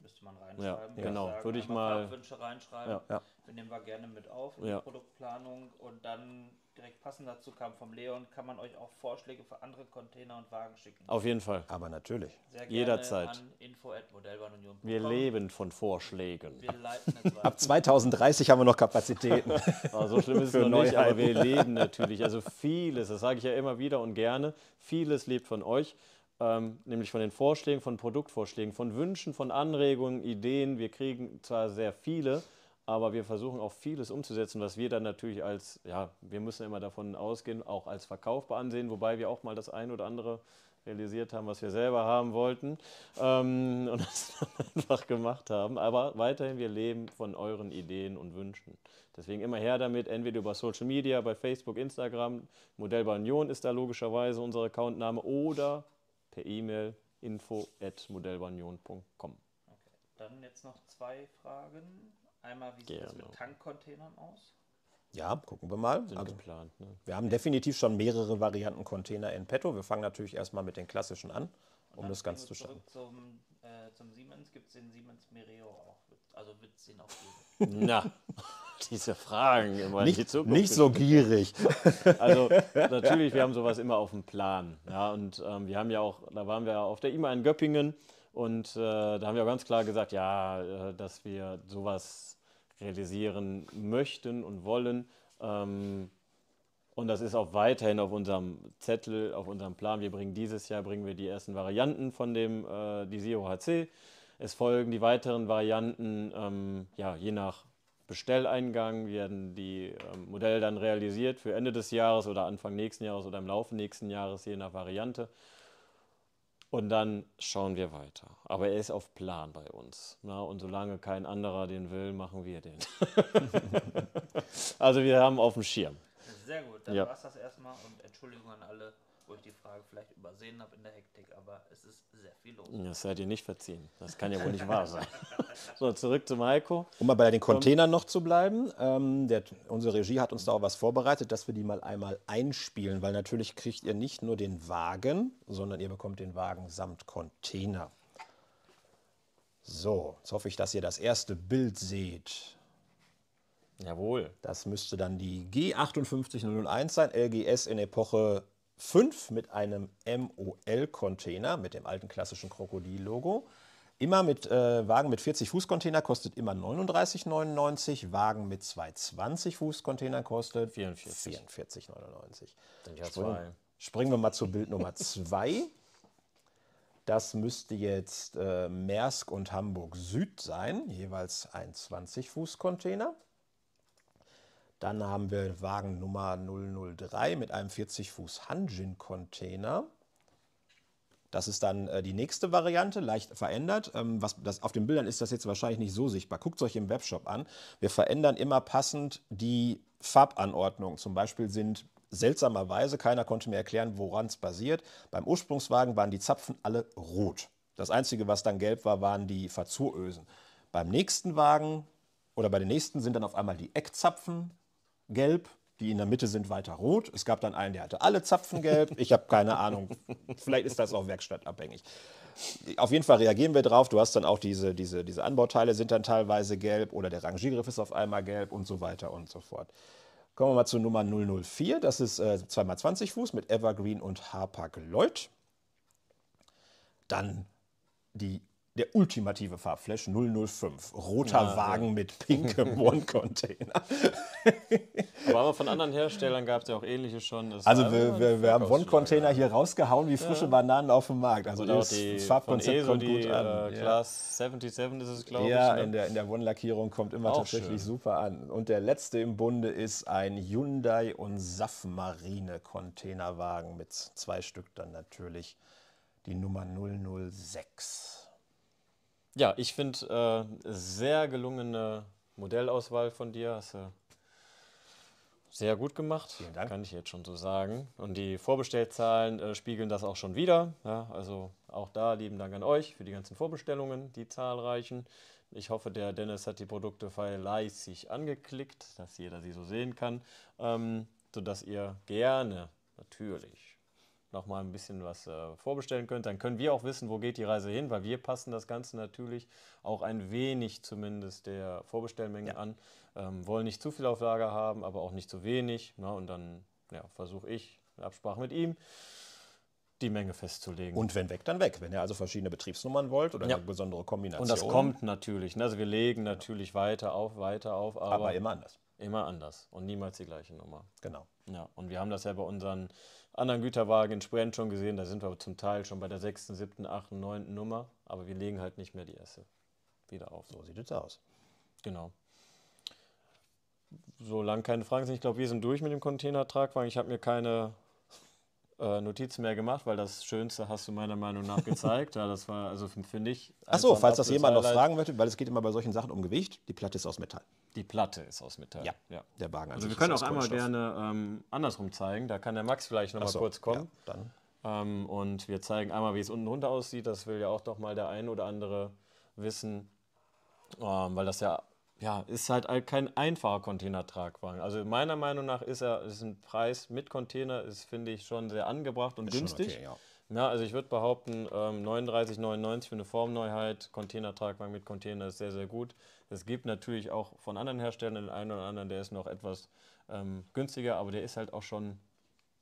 Müsste man reinschreiben. Ja, genau. Sagen, Würde ich mal. Wünsche reinschreiben. Ja, ja. Wir nehmen wir gerne mit auf in die Produktplanung und dann direkt passend dazu kam vom Leon, kann man euch auch Vorschläge für andere Container und Wagen schicken. Auf jeden Fall. Aber natürlich. Sehr gerne Jederzeit. An info at wir leben von Vorschlägen. Wir leiten Ab 2030 haben wir noch Kapazitäten. (laughs) Ah, so schlimm ist es noch Neuheiten. nicht, aber wir leben natürlich. Also vieles, das sage ich ja immer wieder und gerne, vieles lebt von euch ähm, nämlich von den Vorschlägen, von Produktvorschlägen, von Wünschen, von Anregungen, Ideen. Wir kriegen zwar sehr viele, aber wir versuchen auch vieles umzusetzen, was wir dann natürlich als, ja, wir müssen immer davon ausgehen, auch als verkaufbar ansehen, wobei wir auch mal das ein oder andere realisiert haben, was wir selber haben wollten ähm, (laughs) und das einfach gemacht haben. Aber weiterhin, wir leben von euren Ideen und Wünschen. Deswegen immer her damit, entweder über Social Media, bei Facebook, Instagram, Modellbar Union ist da logischerweise unser Accountname oder per E-Mail info.modellbanion.com. Okay. Dann jetzt noch zwei Fragen. Einmal, wie sieht es mit Tankcontainern aus? Ja, gucken wir mal. Sind also, geplant, ne? Wir haben definitiv schon mehrere Varianten Container in petto. Wir fangen natürlich erstmal mit den klassischen an um das Ganze zu schaffen. Zum, äh, zum Siemens gibt es den Siemens Mireo auch. Also wird es den auch geben. (laughs) Na, diese Fragen immer nicht, die Nicht so gierig. (laughs) also (laughs) natürlich, wir haben sowas immer auf dem Plan. Ja, und ähm, wir haben ja auch, da waren wir auf der IMA in Göppingen und äh, da haben wir auch ganz klar gesagt, ja, äh, dass wir sowas realisieren möchten und wollen. Ähm, und das ist auch weiterhin auf unserem Zettel, auf unserem Plan. Wir bringen dieses Jahr bringen wir die ersten Varianten von dem äh, Desiro HC. Es folgen die weiteren Varianten, ähm, ja, je nach Bestelleingang werden die ähm, Modelle dann realisiert für Ende des Jahres oder Anfang nächsten Jahres oder im Laufe nächsten Jahres, je nach Variante. Und dann schauen wir weiter. Aber er ist auf Plan bei uns. Na, ne? und solange kein anderer den will, machen wir den. (laughs) also wir haben auf dem Schirm. Sehr gut, dann ja. war es das erstmal und Entschuldigung an alle, wo ich die Frage vielleicht übersehen habe in der Hektik, aber es ist sehr viel los. Das seid ihr nicht verziehen. Das kann ja wohl nicht wahr sein. (laughs) so, zurück zu Maiko. Um mal bei den Containern noch zu bleiben, ähm, der, unsere Regie hat uns da auch was vorbereitet, dass wir die mal einmal einspielen, weil natürlich kriegt ihr nicht nur den Wagen, sondern ihr bekommt den Wagen samt Container. So, jetzt hoffe ich, dass ihr das erste Bild seht. Jawohl. Das müsste dann die G58001 sein, LGS in Epoche 5 mit einem MOL-Container, mit dem alten klassischen Krokodil-Logo. Immer mit äh, Wagen mit 40 Fuß Container kostet immer 39,99. Wagen mit zwei 20 Fuß Container kostet 44,99. 44, ja springen, springen wir mal zu Bild Nummer 2. Das müsste jetzt äh, Maersk und Hamburg Süd sein, jeweils ein 20 Fuß Container. Dann haben wir Wagen Nummer 003 mit einem 40 Fuß Hanjin-Container. Das ist dann äh, die nächste Variante, leicht verändert. Ähm, was, das, auf den Bildern ist das jetzt wahrscheinlich nicht so sichtbar. Guckt es euch im Webshop an. Wir verändern immer passend die Farbanordnung. Zum Beispiel sind seltsamerweise, keiner konnte mir erklären, woran es basiert. Beim Ursprungswagen waren die Zapfen alle rot. Das Einzige, was dann gelb war, waren die Verzurösen. Beim nächsten Wagen oder bei den nächsten sind dann auf einmal die Eckzapfen gelb, die in der Mitte sind weiter rot. Es gab dann einen, der hatte alle Zapfen gelb. Ich habe keine (laughs) Ahnung. Vielleicht ist das auch werkstattabhängig. Auf jeden Fall reagieren wir drauf. Du hast dann auch diese, diese, diese Anbauteile sind dann teilweise gelb oder der Rangiergriff ist auf einmal gelb und so weiter und so fort. Kommen wir mal zu Nummer 004. Das ist äh, 2x20 Fuß mit Evergreen und Harper Lloyd. Dann die der ultimative Farbflash 005. Roter ah, ja, Wagen ja. mit pinkem (laughs) One-Container. aber, von anderen Herstellern gab es ja auch ähnliche schon. Das also wir, wir, wir haben One-Container hier rausgehauen wie frische ja. Bananen auf dem Markt. Also das, das Farbkonzept kommt die, gut an. Äh, Class 77 ist es, glaube ich. Ja, ne? in der, in der One-Lackierung kommt immer tatsächlich schön. super an. Und der letzte im Bunde ist ein Hyundai und Saf Marine Containerwagen mit zwei Stück dann natürlich. Die Nummer 006. Ja, ich finde äh, sehr gelungene Modellauswahl von dir. Hast du sehr gut gemacht. Vielen Dank. Kann ich jetzt schon so sagen. Und die Vorbestellzahlen äh, spiegeln das auch schon wieder. Ja, also auch da lieben Dank an euch für die ganzen Vorbestellungen, die zahlreichen. Ich hoffe, der Dennis hat die Produkte fleißig angeklickt, dass jeder sie so sehen kann, ähm, sodass ihr gerne natürlich noch mal ein bisschen was äh, vorbestellen könnt, dann können wir auch wissen, wo geht die Reise hin, weil wir passen das Ganze natürlich auch ein wenig zumindest der Vorbestellmenge ja. an, ähm, wollen nicht zu viel auf Lager haben, aber auch nicht zu wenig. Na, ne? und dann ja, versuche ich, in Absprache mit ihm, die Menge festzulegen. Und wenn weg, dann weg. Wenn ihr also verschiedene Betriebsnummern wollt oder ja. eine besondere Kombination. Und das kommt natürlich. Ne? Also wir legen natürlich weiter auf, weiter auf. Aber, aber immer anders. Immer anders und niemals die gleiche Nummer. Genau. Ja, und wir haben das ja bei unseren anderen Güterwagen in Sprint schon gesehen. Da sind wir zum Teil schon bei der sechsten, siebten, achten, neunten Nummer. Aber wir legen halt nicht mehr die erste wieder auf. So sieht es aus. Genau. Solange keine Fragen sind. Ich glaube, wir sind durch mit dem Containertragwagen. Ich habe mir keine äh, Notizen mehr gemacht, weil das Schönste hast du meiner Meinung nach gezeigt. (laughs) ja, das war, also finde ich. Achso, falls das jemand noch fragen möchte, weil es geht immer bei solchen Sachen um Gewicht. Die Platte ist aus Metall. Die Platte ist aus Metall. Ja, ja. der Wagen. Also wir können auch einmal gerne ähm, andersrum zeigen. Da kann der Max vielleicht nochmal so, kurz kommen. Ja, dann. Ähm, und wir zeigen einmal, wie es unten runter aussieht. Das will ja auch doch mal der ein oder andere wissen, ähm, weil das ja ja, ist halt, kein einfacher Containertragwagen. Also meiner Meinung nach ist er ist ein Preis mit Container, ist finde ich schon sehr angebracht und ist günstig. Okay, ja. Na, also ich würde behaupten, ähm, 39,99 für eine Formneuheit, Containertragwagen mit Container ist sehr, sehr gut. Es gibt natürlich auch von anderen Herstellern den einen oder anderen, der ist noch etwas ähm, günstiger, aber der ist halt auch schon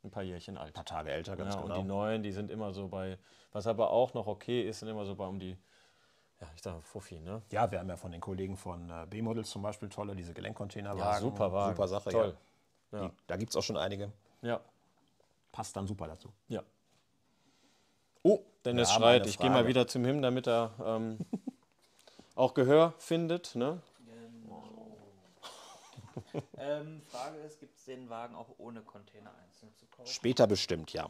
ein paar Jährchen alt. Ein paar Tage älter, ganz ja, genau. Und die neuen, die sind immer so bei, was aber auch noch okay ist, sind immer so bei um die ja, ich dachte, Fuffi, ne? Ja, wir haben ja von den Kollegen von äh, B-Models zum Beispiel tolle, diese Gelenkcontainerwagen. Ja, super Wagen. Super Sache, Toll. ja. ja. Die, da gibt es auch schon einige. Ja. Passt dann super dazu. Ja. Oh, Dennis ja, schreit. Ich gehe mal wieder zum Himmel, damit er ähm, (laughs) auch Gehör findet, ne? Genau. ähm, Frage ist, gibt es den Wagen auch ohne Container einzeln zu kaufen? Später bestimmt, ja.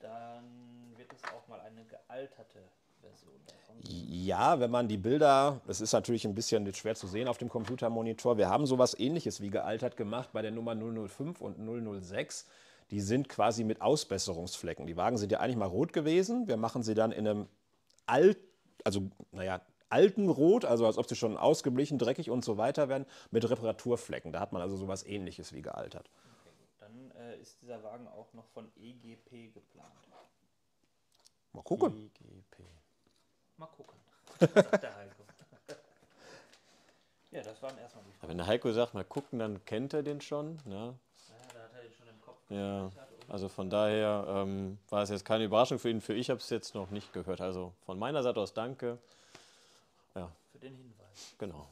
Dann wird es auch mal eine gealterte Version davon? Ja, wenn man die Bilder, das ist natürlich ein bisschen schwer zu sehen auf dem Computermonitor, wir haben sowas ähnliches wie gealtert gemacht bei der Nummer 005 und 006 die sind quasi mit Ausbesserungsflecken. Die Wagen sind ja eigentlich mal rot gewesen. Wir machen sie dann in einem alt, also naja, alten Rot, also als ob sie schon ausgeblichen, dreckig und so weiter werden, mit Reparaturflecken. Da hat man also sowas ähnliches wie gealtert. dann äh, ist dieser Wagen auch noch von EGP geplant. Mal gucken. EGP. Mal gucken. (laughs) ja, das waren erstmal die Fragen. Wenn der Heiko sagt, mal gucken, dann kennt er den schon. Ne? Ja, da hat er den schon im Kopf. Ja, also von daher ähm, war es jetzt keine Überraschung für ihn. Für ich habe es jetzt noch nicht gehört. Also von meiner Seite aus danke. Ja. Für den Hinweis. Genau.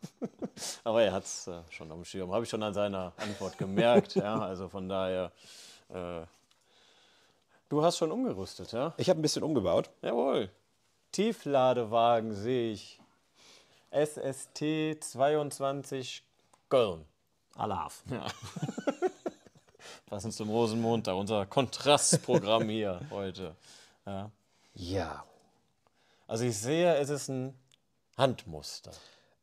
(laughs) Aber er hat es äh, schon am Schirm. Habe ich schon an seiner Antwort gemerkt. ja, also von daher. Äh, du hast schon umgerüstet, ja? Ich habe ein bisschen umgebaut. Jawohl. Tiefladewagen sehe ich. SST 22 Köln. Alaf. Ja. (laughs) Passend zum Rosenmontag, unser Kontrastprogramm hier heute. Ja. ja. Also ich sehe, es ist ein Handmuster.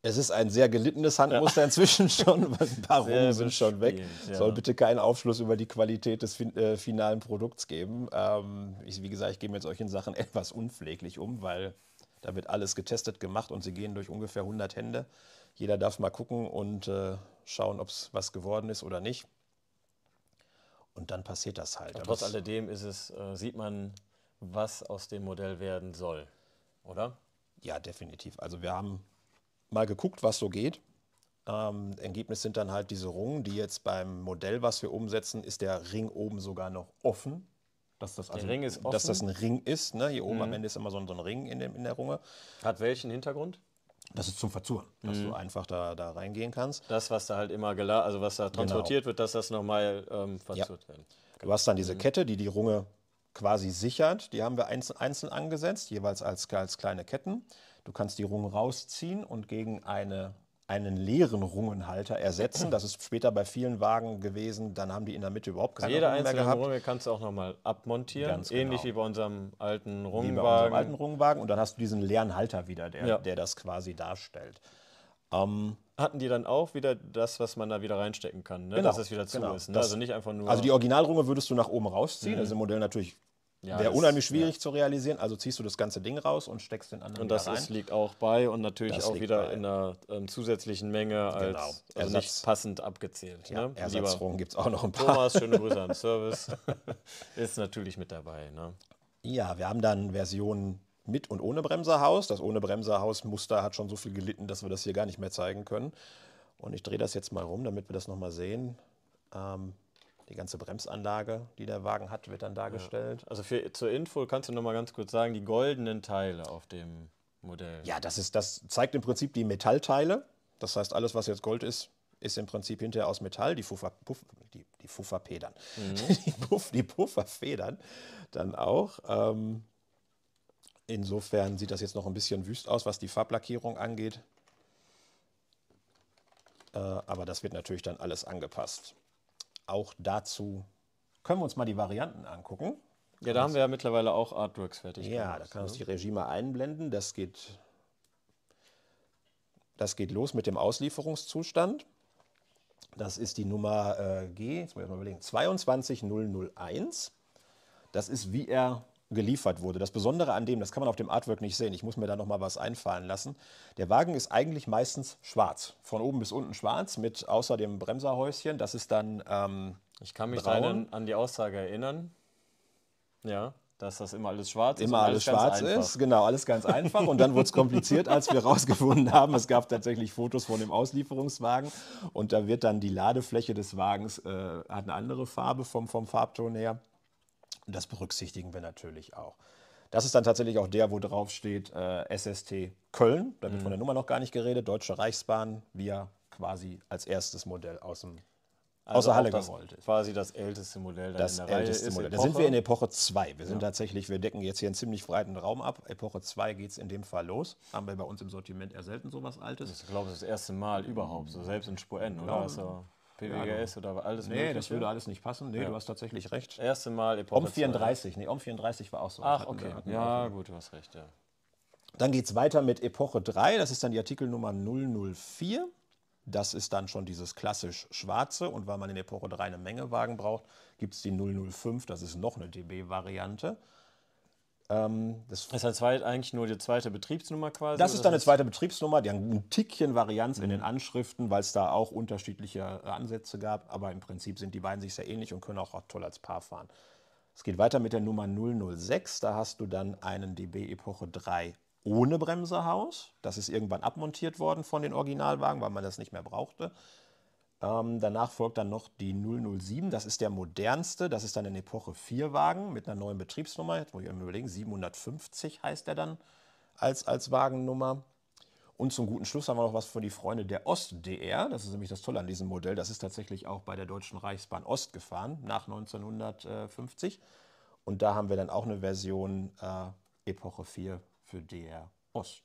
Es ist ein sehr gelittenes Handmuster ja. (laughs) inzwischen schon. Ein paar Rosen sind schon weg. Ja. Soll bitte keinen Aufschluss über die Qualität des fin äh, finalen Produkts geben. Ähm, ich, wie gesagt, ich gehe mit solchen Sachen (laughs) etwas unpfleglich um, weil da wird alles getestet gemacht und sie gehen durch ungefähr 100 Hände. Jeder darf mal gucken und äh, schauen, ob es was geworden ist oder nicht. Und dann passiert das halt. Aber trotz alledem ist es, äh, sieht man, was aus dem Modell werden soll, oder? Ja, definitiv. Also wir haben mal geguckt, was so geht. Ähm, Ergebnis sind dann halt diese Rungen, die jetzt beim Modell, was wir umsetzen, ist der Ring oben sogar noch offen. Dass das, also, Ring ist offen. dass das ein Ring ist. Ne? Hier oben mhm. am Ende ist immer so ein, so ein Ring in, dem, in der Runge. Hat welchen Hintergrund? Das ist zum Verzuren, dass mhm. du einfach da, da reingehen kannst. Das, was da halt immer gela also was da genau. transportiert genau. wird, dass das nochmal ähm, verzurrt ja. wird. Du hast dann diese mhm. Kette, die die Runge quasi sichert. Die haben wir einzeln, einzeln angesetzt, jeweils als, als kleine Ketten. Du kannst die Rungen rausziehen und gegen eine, einen leeren Rungenhalter ersetzen. Das ist später bei vielen Wagen gewesen. Dann haben die in der Mitte überhaupt also keine also Jede Rungen mehr einzelne Runge kannst du auch nochmal abmontieren. Ganz genau. Ähnlich genau. wie bei unserem alten Rungenwagen. Wie bei unserem alten Rungenwagen. Und dann hast du diesen leeren Halter wieder, der, ja. der das quasi darstellt. Ähm, hatten die dann auch wieder das, was man da wieder reinstecken kann, ne? genau, dass es wieder zu genau, ist. Ne? Also nicht einfach nur. Also die Originalrunge würdest du nach oben rausziehen, mhm. das ist im Modell natürlich ja, Wäre unheimlich schwierig ja. zu realisieren, also ziehst du das ganze Ding raus und steckst den anderen Und das rein. Ist, liegt auch bei und natürlich das auch wieder bei. in einer ähm, zusätzlichen Menge genau. als genau. also nicht passend abgezählt. Ja, ne? Ersatzrohnen gibt es auch noch ein paar. Thomas, schöne Grüße an (laughs) Service. ist natürlich mit dabei. Ne? Ja, wir haben dann Versionen mit und ohne Bremserhaus. Das ohne Bremserhaus-Muster hat schon so viel gelitten, dass wir das hier gar nicht mehr zeigen können. Und ich drehe das jetzt mal rum, damit wir das nochmal sehen. Ähm, die ganze Bremsanlage, die der Wagen hat, wird dann dargestellt. Ja. Also für, zur Info kannst du noch mal ganz kurz sagen, die goldenen Teile auf dem Modell. Ja, das, ist, das zeigt im Prinzip die Metallteile. Das heißt, alles, was jetzt Gold ist, ist im Prinzip hinterher aus Metall, die, Puffer, Puff, die, die Pufferpedern, mhm. (laughs) die, Puff, die Pufferfedern dann auch. Ähm, insofern sieht das jetzt noch ein bisschen wüst aus, was die Farblackierung angeht. Äh, aber das wird natürlich dann alles angepasst auch dazu können wir uns mal die Varianten angucken. Ja, da haben wir ja mittlerweile auch Artworks fertig. Ja, da kann uns ne? die Regie mal einblenden. Das geht, das geht los mit dem Auslieferungszustand. Das ist die Nummer äh, G, jetzt muss ich mal überlegen, 22001. Das ist, wie er geliefert wurde. Das Besondere an dem, das kann man auf dem Artwork nicht sehen, ich muss mir da nochmal was einfallen lassen. Der Wagen ist eigentlich meistens schwarz, von oben bis unten schwarz, mit außer dem Bremserhäuschen. Das ist dann. Ähm, ich kann mich braun. an die Aussage erinnern. Ja dass das immer alles schwarz ist. Immer alles, alles schwarz ist, genau, alles ganz einfach. Und dann wurde es (laughs) kompliziert, als wir rausgefunden haben, es gab tatsächlich Fotos von dem Auslieferungswagen und da wird dann die Ladefläche des Wagens, äh, hat eine andere Farbe vom, vom Farbton her. Und das berücksichtigen wir natürlich auch. Das ist dann tatsächlich auch der, wo drauf steht äh, SST Köln. Da wird mhm. von der Nummer noch gar nicht geredet. Deutsche Reichsbahn, wir quasi als erstes Modell aus dem also außer Halle das, ist. Quasi das älteste Modell. Das älteste Modell. Da sind wir in Epoche 2. Wir sind ja. tatsächlich, wir decken jetzt hier einen ziemlich breiten Raum ab. Epoche 2 geht es in dem Fall los. Haben wir bei uns im Sortiment eher selten sowas Altes. Das ist, glaube, ich, das erste Mal überhaupt, so selbst in Spur N, oder? Genau. Also PWGS oder alles Nee, mögliche? das würde alles nicht passen. Nee, ja. du hast tatsächlich recht. Erste Mal Epoche OM 34. Nee, OM 34 war auch so. Ach, okay. ja, gut, du hast recht, ja. Dann geht es weiter mit Epoche 3. Das ist dann die Artikelnummer 004. Das ist dann schon dieses klassisch schwarze. Und weil man in Epoche 3 eine Menge Wagen braucht, gibt es die 005. Das ist noch eine DB-Variante. Ähm, das, ist halt eigentlich nur die zweite Betriebsnummer quasi? Das ist dann eine zweite Betriebsnummer, die haben ein Tickchen Varianz mhm. in den Anschriften, weil es da auch unterschiedliche äh, Ansätze gab, aber im Prinzip sind die beiden sich sehr ähnlich und können auch, auch toll als Paar fahren. Es geht weiter mit der Nummer 006, da hast du dann einen DB Epoche 3 ohne Bremsehaus. Das ist irgendwann abmontiert worden von den Originalwagen, weil man das nicht mehr brauchte. Ähm, danach folgt dann noch die 007, das ist der modernste, das ist dann ein Epoche 4 Wagen mit einer neuen Betriebsnummer, jetzt muss ich mir überlegen, 750 heißt er dann als, als Wagennummer. Und zum guten Schluss haben wir noch was für die Freunde der Ost-DR. Das ist nämlich das Tolle an diesem Modell. Das ist tatsächlich auch bei der Deutschen Reichsbahn Ost gefahren, nach 1950. Und da haben wir dann auch eine Version äh, Epoche 4 für DR Ost.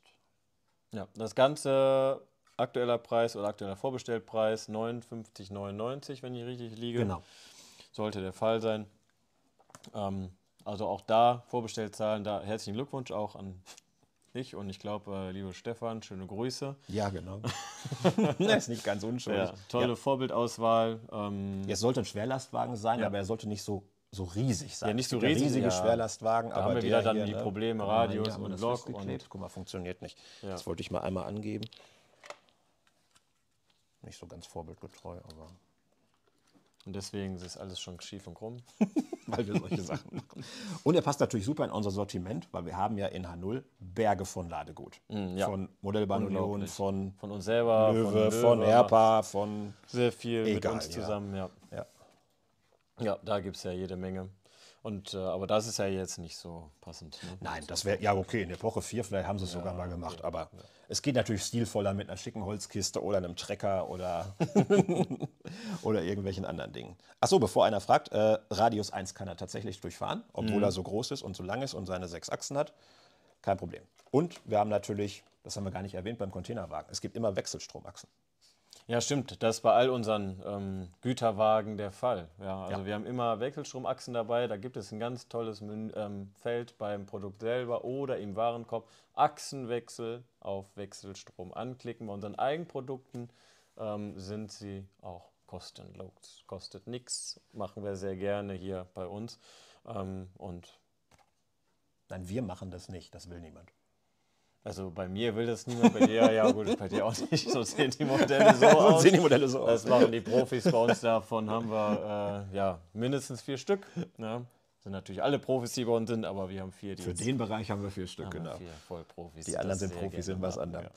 Ja, das Ganze aktueller Preis oder aktueller Vorbestellpreis 59,99, wenn ich richtig liege. Genau. Sollte der Fall sein. Ähm, also auch da Vorbestellzahlen, da herzlichen Glückwunsch auch an dich und ich glaube, äh, lieber Stefan, schöne Grüße. Ja, genau. das (laughs) ist nicht ganz unschuldig. Ja, tolle ja. Vorbildauswahl. Ähm, es sollte ein Schwerlastwagen sein, ja. aber er sollte nicht so so riesig sein. Ja, nicht so riesig, riesige ja. Schwerlastwagen. Da aber haben wir wieder dann hier, die ne? Probleme, genau, Radius Nein, und Lok. Und Guck mal, funktioniert nicht. Ja. Das wollte ich mal einmal angeben nicht so ganz vorbildgetreu, aber. Und deswegen ist alles schon schief und krumm. (laughs) weil wir solche Sachen machen. Und er passt natürlich super in unser Sortiment, weil wir haben ja in H0 Berge von Ladegut. Mm, ja. Von Modellbahn Union, von, von uns selber, Löwe, von, Löwe, von Erpa, von. Sehr viel egal, mit uns zusammen, ja. ja. ja. ja da gibt es ja jede Menge. Und, äh, aber das ist ja jetzt nicht so passend. Ne? Nein, das wäre, ja okay, in der Woche 4 vielleicht haben sie es ja, sogar mal gemacht, okay, aber ja. es geht natürlich stilvoller mit einer schicken Holzkiste oder einem Trecker oder, (laughs) oder irgendwelchen anderen Dingen. Achso, bevor einer fragt, äh, Radius 1 kann er tatsächlich durchfahren, obwohl mhm. er so groß ist und so lang ist und seine sechs Achsen hat. Kein Problem. Und wir haben natürlich, das haben wir gar nicht erwähnt beim Containerwagen, es gibt immer Wechselstromachsen. Ja, stimmt. Das ist bei all unseren ähm, Güterwagen der Fall. Ja, also ja. wir haben immer Wechselstromachsen dabei. Da gibt es ein ganz tolles Menü, ähm, Feld beim Produkt selber oder im Warenkorb. Achsenwechsel auf Wechselstrom anklicken. Bei unseren Eigenprodukten ähm, sind sie auch kostenlos. Kostet nichts. Machen wir sehr gerne hier bei uns. Ähm, und Nein, wir machen das nicht. Das will niemand. Also bei mir will das niemand, bei dir, ja gut, bei dir auch nicht. So sehen die Modelle (laughs) so aus. sehen die Modelle so Das machen die Profis bei uns, davon haben wir äh, ja, mindestens vier Stück. Ne? Sind natürlich alle Profis, die bei uns sind, aber wir haben vier. Für den Bereich haben wir vier Stück, genau. Vier Vollprofis. Die anderen sind Profis in was anderem. Ja.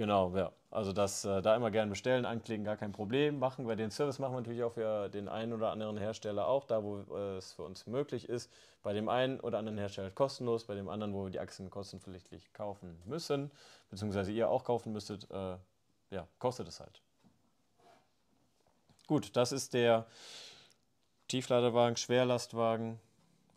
Genau, ja. Also das äh, da immer gerne bestellen, anklicken, gar kein Problem machen. wir den Service machen wir natürlich auch für den einen oder anderen Hersteller auch, da wo äh, es für uns möglich ist. Bei dem einen oder anderen Hersteller halt kostenlos, bei dem anderen, wo wir die Achsen kostenpflichtig kaufen müssen, beziehungsweise ihr auch kaufen müsstet, äh, ja, kostet es halt. Gut, das ist der Tiefladerwagen, Schwerlastwagen,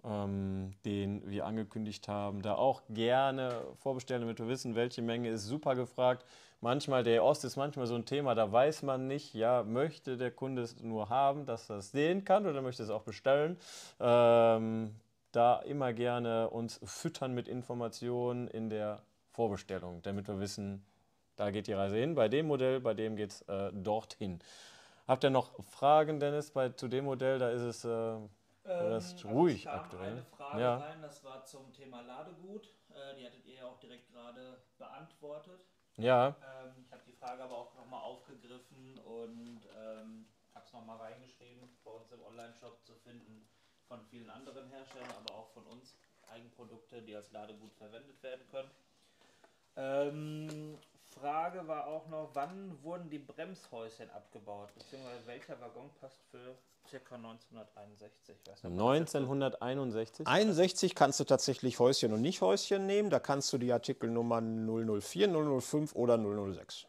ähm, den wir angekündigt haben. Da auch gerne vorbestellen, damit wir wissen, welche Menge ist super gefragt. Manchmal, der Ost ist manchmal so ein Thema, da weiß man nicht, ja, möchte der Kunde es nur haben, dass er es sehen kann oder möchte es auch bestellen. Ähm, da immer gerne uns füttern mit Informationen in der Vorbestellung, damit wir wissen, da geht die Reise hin. Bei dem Modell, bei dem geht es äh, dorthin. Habt ihr noch Fragen, Dennis, bei, zu dem Modell? Da ist es... Äh ähm, das ist also ruhig also aktuell. Eine Frage ja. rein, das war zum Thema Ladegut. Äh, die hattet ihr ja auch direkt gerade beantwortet. Ja. Ähm, ich habe die Frage aber auch nochmal aufgegriffen und ähm, habe es nochmal reingeschrieben, bei uns im Online-Shop zu finden, von vielen anderen Herstellern, aber auch von uns. Eigenprodukte, die als Ladegut verwendet werden können. Ähm, Frage war auch noch, wann wurden die Bremshäuschen abgebaut? Beziehungsweise welcher Waggon passt für ca. 1961? Nicht, 1961? 61 kannst du tatsächlich Häuschen und nicht Häuschen nehmen. Da kannst du die Artikelnummern 004, 005 oder 006.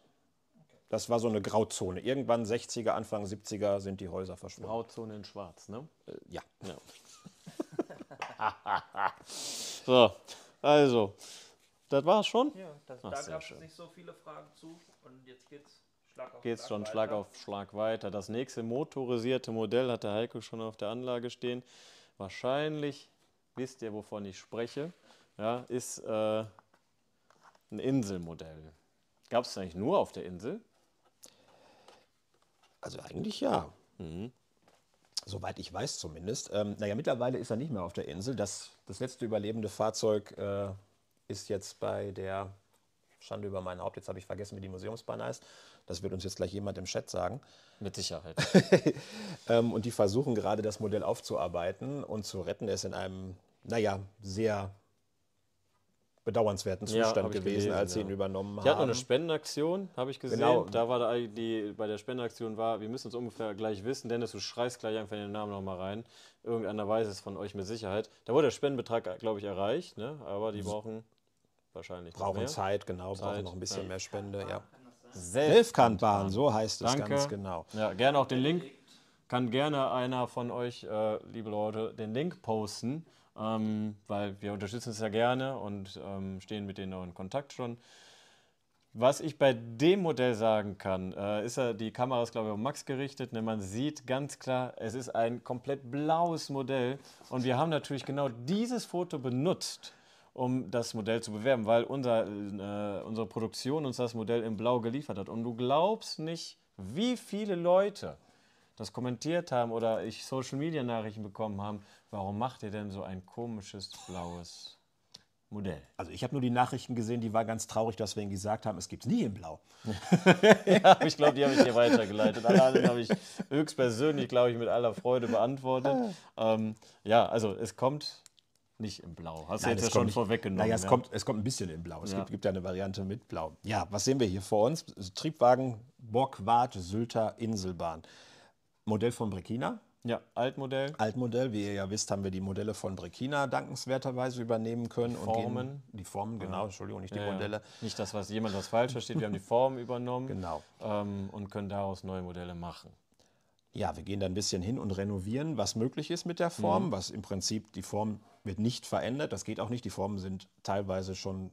Das war so eine Grauzone. Irgendwann 60er, Anfang 70er sind die Häuser verschwunden. Grauzone in Schwarz, ne? Äh, ja. ja. (laughs) so, also. Das war's schon? Ja, das, Ach, da gab es nicht so viele Fragen zu. Und jetzt geht's Schlag auf geht's Schlag schon weiter. Schlag auf Schlag weiter. Das nächste motorisierte Modell hat der Heiko schon auf der Anlage stehen. Wahrscheinlich wisst ihr, wovon ich spreche. Ja, ist äh, ein Inselmodell. Gab es eigentlich nur auf der Insel? Also eigentlich ja. Mhm. Soweit ich weiß zumindest. Ähm, naja, mittlerweile ist er nicht mehr auf der Insel. Das, das letzte überlebende Fahrzeug äh, ist jetzt bei der Schande über mein Haupt, jetzt habe ich vergessen, wie die Museumsbahn heißt. Das wird uns jetzt gleich jemand im Chat sagen. Mit Sicherheit. (laughs) ähm, und die versuchen gerade das Modell aufzuarbeiten und zu retten. Er ist in einem, naja, sehr bedauernswerten Zustand ja, gewesen, gelesen, als sie ihn übernommen haben. Die hatten eine Spendenaktion, habe ich gesehen. Genau. Da war da die, bei der Spendenaktion war, wir müssen uns ungefähr gleich wissen, Dennis, du schreist gleich einfach den Namen nochmal rein. Irgendeiner weiß es von euch mit Sicherheit. Da wurde der Spendenbetrag, glaube ich, erreicht, ne? aber die brauchen wahrscheinlich. Genau, brauchen Zeit, genau, Zeit, brauchen noch ein bisschen mehr Spende. Ja. Selbstkantbahn, so heißt es Danke. ganz genau. Ja, gerne auch den Link. Kann gerne einer von euch, äh, liebe Leute, den Link posten, ähm, weil wir unterstützen es ja gerne und ähm, stehen mit denen auch in Kontakt schon. Was ich bei dem Modell sagen kann, äh, ist ja, die Kamera ist glaube ich um Max gerichtet, ne, man sieht ganz klar, es ist ein komplett blaues Modell und wir haben natürlich genau dieses Foto benutzt, um das Modell zu bewerben, weil unser, äh, unsere Produktion uns das Modell in Blau geliefert hat. Und du glaubst nicht, wie viele Leute das kommentiert haben oder ich Social Media Nachrichten bekommen haben, warum macht ihr denn so ein komisches blaues Modell. Also ich habe nur die Nachrichten gesehen, die waren ganz traurig, dass wir ihnen gesagt haben, es gibt es nie in Blau. (laughs) ja, ich glaube, die habe ich dir weitergeleitet. Alle anderen habe ich höchstpersönlich, glaube ich, mit aller Freude beantwortet. Ah. Ähm, ja, also es kommt nicht im Blau. Hast Nein, du jetzt ja schon vorweggenommen. Naja, es, ja. kommt, es kommt ein bisschen in Blau. Es ja. gibt, gibt ja eine Variante mit Blau. Ja, was sehen wir hier vor uns? Triebwagen Borgward Sylter Inselbahn. Modell von Brekina. Ja, Altmodell. Altmodell, wie ihr ja wisst, haben wir die Modelle von Brekina dankenswerterweise übernehmen können. Die Formen. Gehen, die Formen, genau, ja. Entschuldigung, nicht die ja, Modelle. Nicht, dass was jemand was falsch versteht, wir haben die Formen übernommen. Genau. Ähm, und können daraus neue Modelle machen ja, wir gehen da ein bisschen hin und renovieren, was möglich ist mit der Form, mhm. was im Prinzip die Form wird nicht verändert. Das geht auch nicht. Die Formen sind teilweise schon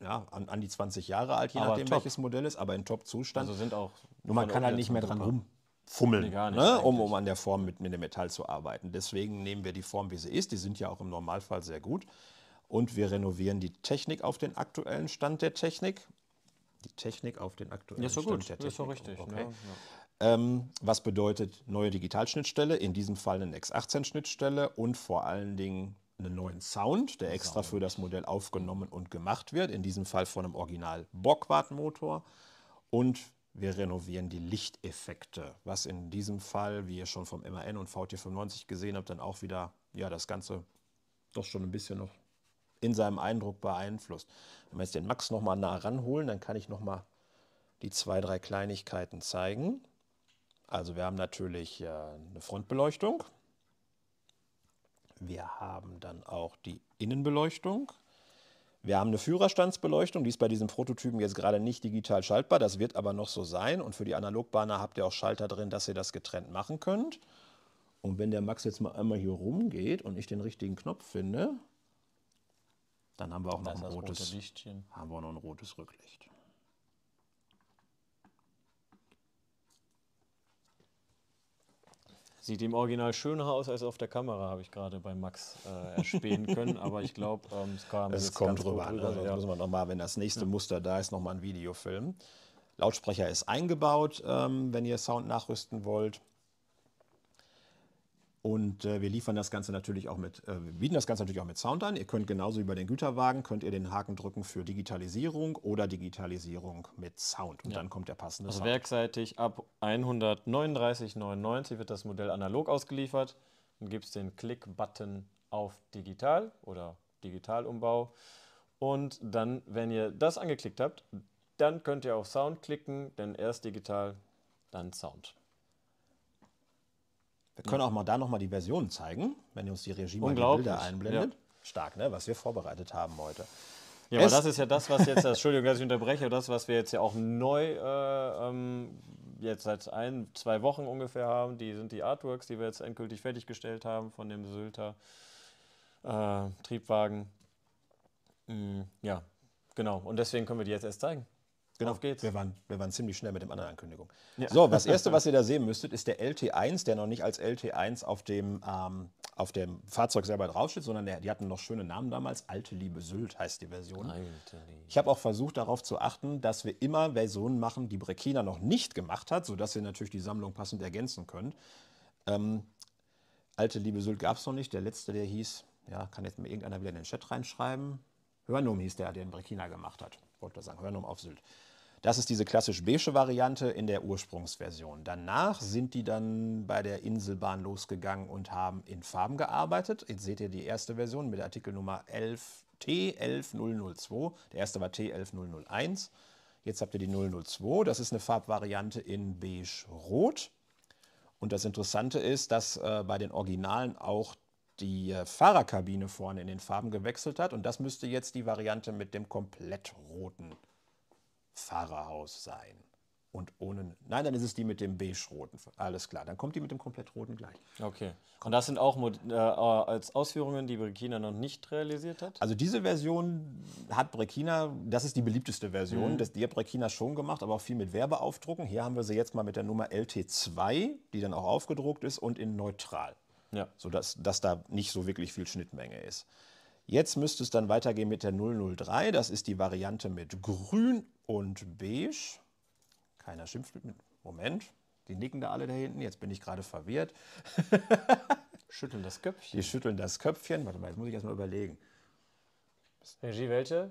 ja, an, an die 20 Jahre alt, je aber nachdem top. welches Modell ist, aber in Top-Zustand. Also sind auch. Nur man kann halt nicht mehr dran rumfummeln, ne? um, um an der Form mit, mit dem Metall zu arbeiten. Deswegen nehmen wir die Form, wie sie ist. Die sind ja auch im Normalfall sehr gut. Und wir renovieren die Technik auf den aktuellen Stand der Technik. Die Technik auf den aktuellen ja, so Stand gut. der Technik. ist so richtig. Okay. Ja, ja. Ähm, was bedeutet neue Digitalschnittstelle, in diesem Fall eine X18-Schnittstelle und vor allen Dingen einen neuen Sound, der extra Sound. für das Modell aufgenommen und gemacht wird, in diesem Fall von einem Original Bockwart-Motor. Und wir renovieren die Lichteffekte, was in diesem Fall, wie ihr schon vom MAN und VT95 gesehen habt, dann auch wieder ja, das Ganze doch schon ein bisschen noch in seinem Eindruck beeinflusst. Wenn wir jetzt den Max nochmal nah ranholen, dann kann ich nochmal die zwei, drei Kleinigkeiten zeigen. Also wir haben natürlich äh, eine Frontbeleuchtung. Wir haben dann auch die Innenbeleuchtung. Wir haben eine Führerstandsbeleuchtung, die ist bei diesem Prototypen jetzt gerade nicht digital schaltbar, das wird aber noch so sein. Und für die Analogbahner habt ihr auch Schalter drin, dass ihr das getrennt machen könnt. Und wenn der Max jetzt mal einmal hier rumgeht und ich den richtigen Knopf finde, dann haben wir auch noch ein rotes, haben wir noch ein rotes Rücklicht. Sieht im Original schöner aus als auf der Kamera, habe ich gerade bei Max äh, erspähen können. (laughs) Aber ich glaube, ähm, es kam. Es kommt drüber an. Ne? Also ja. müssen wir nochmal, wenn das nächste ja. Muster da ist, nochmal ein Video filmen. Lautsprecher ist eingebaut, ähm, wenn ihr Sound nachrüsten wollt. Und äh, wir liefern das Ganze natürlich auch mit, äh, bieten das Ganze natürlich auch mit Sound an. Ihr könnt genauso wie bei den Güterwagen, könnt ihr den Haken drücken für Digitalisierung oder Digitalisierung mit Sound. Und ja. dann kommt der passende also Sound. Werkseitig ab 139,99 wird das Modell analog ausgeliefert. Dann gibt es den Klick-Button auf digital oder Digitalumbau. Und dann, wenn ihr das angeklickt habt, dann könnt ihr auf Sound klicken, denn erst digital, dann Sound. Wir können auch mal da nochmal die Versionen zeigen, wenn ihr uns die Regie mal die Bilder einblendet. Ja. Stark, ne? was wir vorbereitet haben heute. Ja, es aber das ist ja das, was jetzt, Entschuldigung, dass ich unterbreche, das, was wir jetzt ja auch neu, äh, ähm, jetzt seit ein, zwei Wochen ungefähr haben, die sind die Artworks, die wir jetzt endgültig fertiggestellt haben von dem Sylter äh, Triebwagen. Mm, ja, genau. Und deswegen können wir die jetzt erst zeigen. Genau, Auf geht's. Wir waren, wir waren ziemlich schnell mit dem anderen Ankündigung. Ja. So, das (laughs) erste, was ihr da sehen müsstet, ist der LT1, der noch nicht als LT1 auf dem, ähm, auf dem Fahrzeug selber draufsteht, sondern der, die hatten noch schöne Namen damals. Alte Liebe Sylt heißt die Version. Ich habe auch versucht, darauf zu achten, dass wir immer Versionen machen, die Brekina noch nicht gemacht hat, sodass ihr natürlich die Sammlung passend ergänzen könnt. Ähm, Alte Liebe Sylt gab es noch nicht. Der letzte, der hieß, ja, kann jetzt mir irgendeiner wieder in den Chat reinschreiben. Hörnum hieß der, der den Brekina gemacht hat. Wollte sagen, Hörnum auf Sylt. Das ist diese klassisch beige Variante in der Ursprungsversion. Danach sind die dann bei der Inselbahn losgegangen und haben in Farben gearbeitet. Jetzt seht ihr die erste Version mit der Artikelnummer 11 T11002. Der erste war T11001. Jetzt habt ihr die 002. Das ist eine Farbvariante in beige-rot. Und das Interessante ist, dass äh, bei den Originalen auch die äh, Fahrerkabine vorne in den Farben gewechselt hat. Und das müsste jetzt die Variante mit dem komplett roten Pfarrerhaus sein. Und ohne. Nein, dann ist es die mit dem beige-roten. Alles klar, dann kommt die mit dem komplett roten gleich. Okay. Und das sind auch äh, als Ausführungen, die Brekina noch nicht realisiert hat? Also, diese Version hat Brekina, das ist die beliebteste Version, mhm. das, die hat Brekina schon gemacht, aber auch viel mit Werbeaufdrucken. Hier haben wir sie jetzt mal mit der Nummer LT2, die dann auch aufgedruckt ist und in neutral. Ja. Sodass dass da nicht so wirklich viel Schnittmenge ist. Jetzt müsste es dann weitergehen mit der 003. Das ist die Variante mit grün und beige. Keiner schimpft mit mir. Moment, die nicken da alle da hinten. Jetzt bin ich gerade verwirrt. (laughs) schütteln das Köpfchen. Die schütteln das Köpfchen. Warte mal, jetzt muss ich erstmal überlegen. Regie, welche?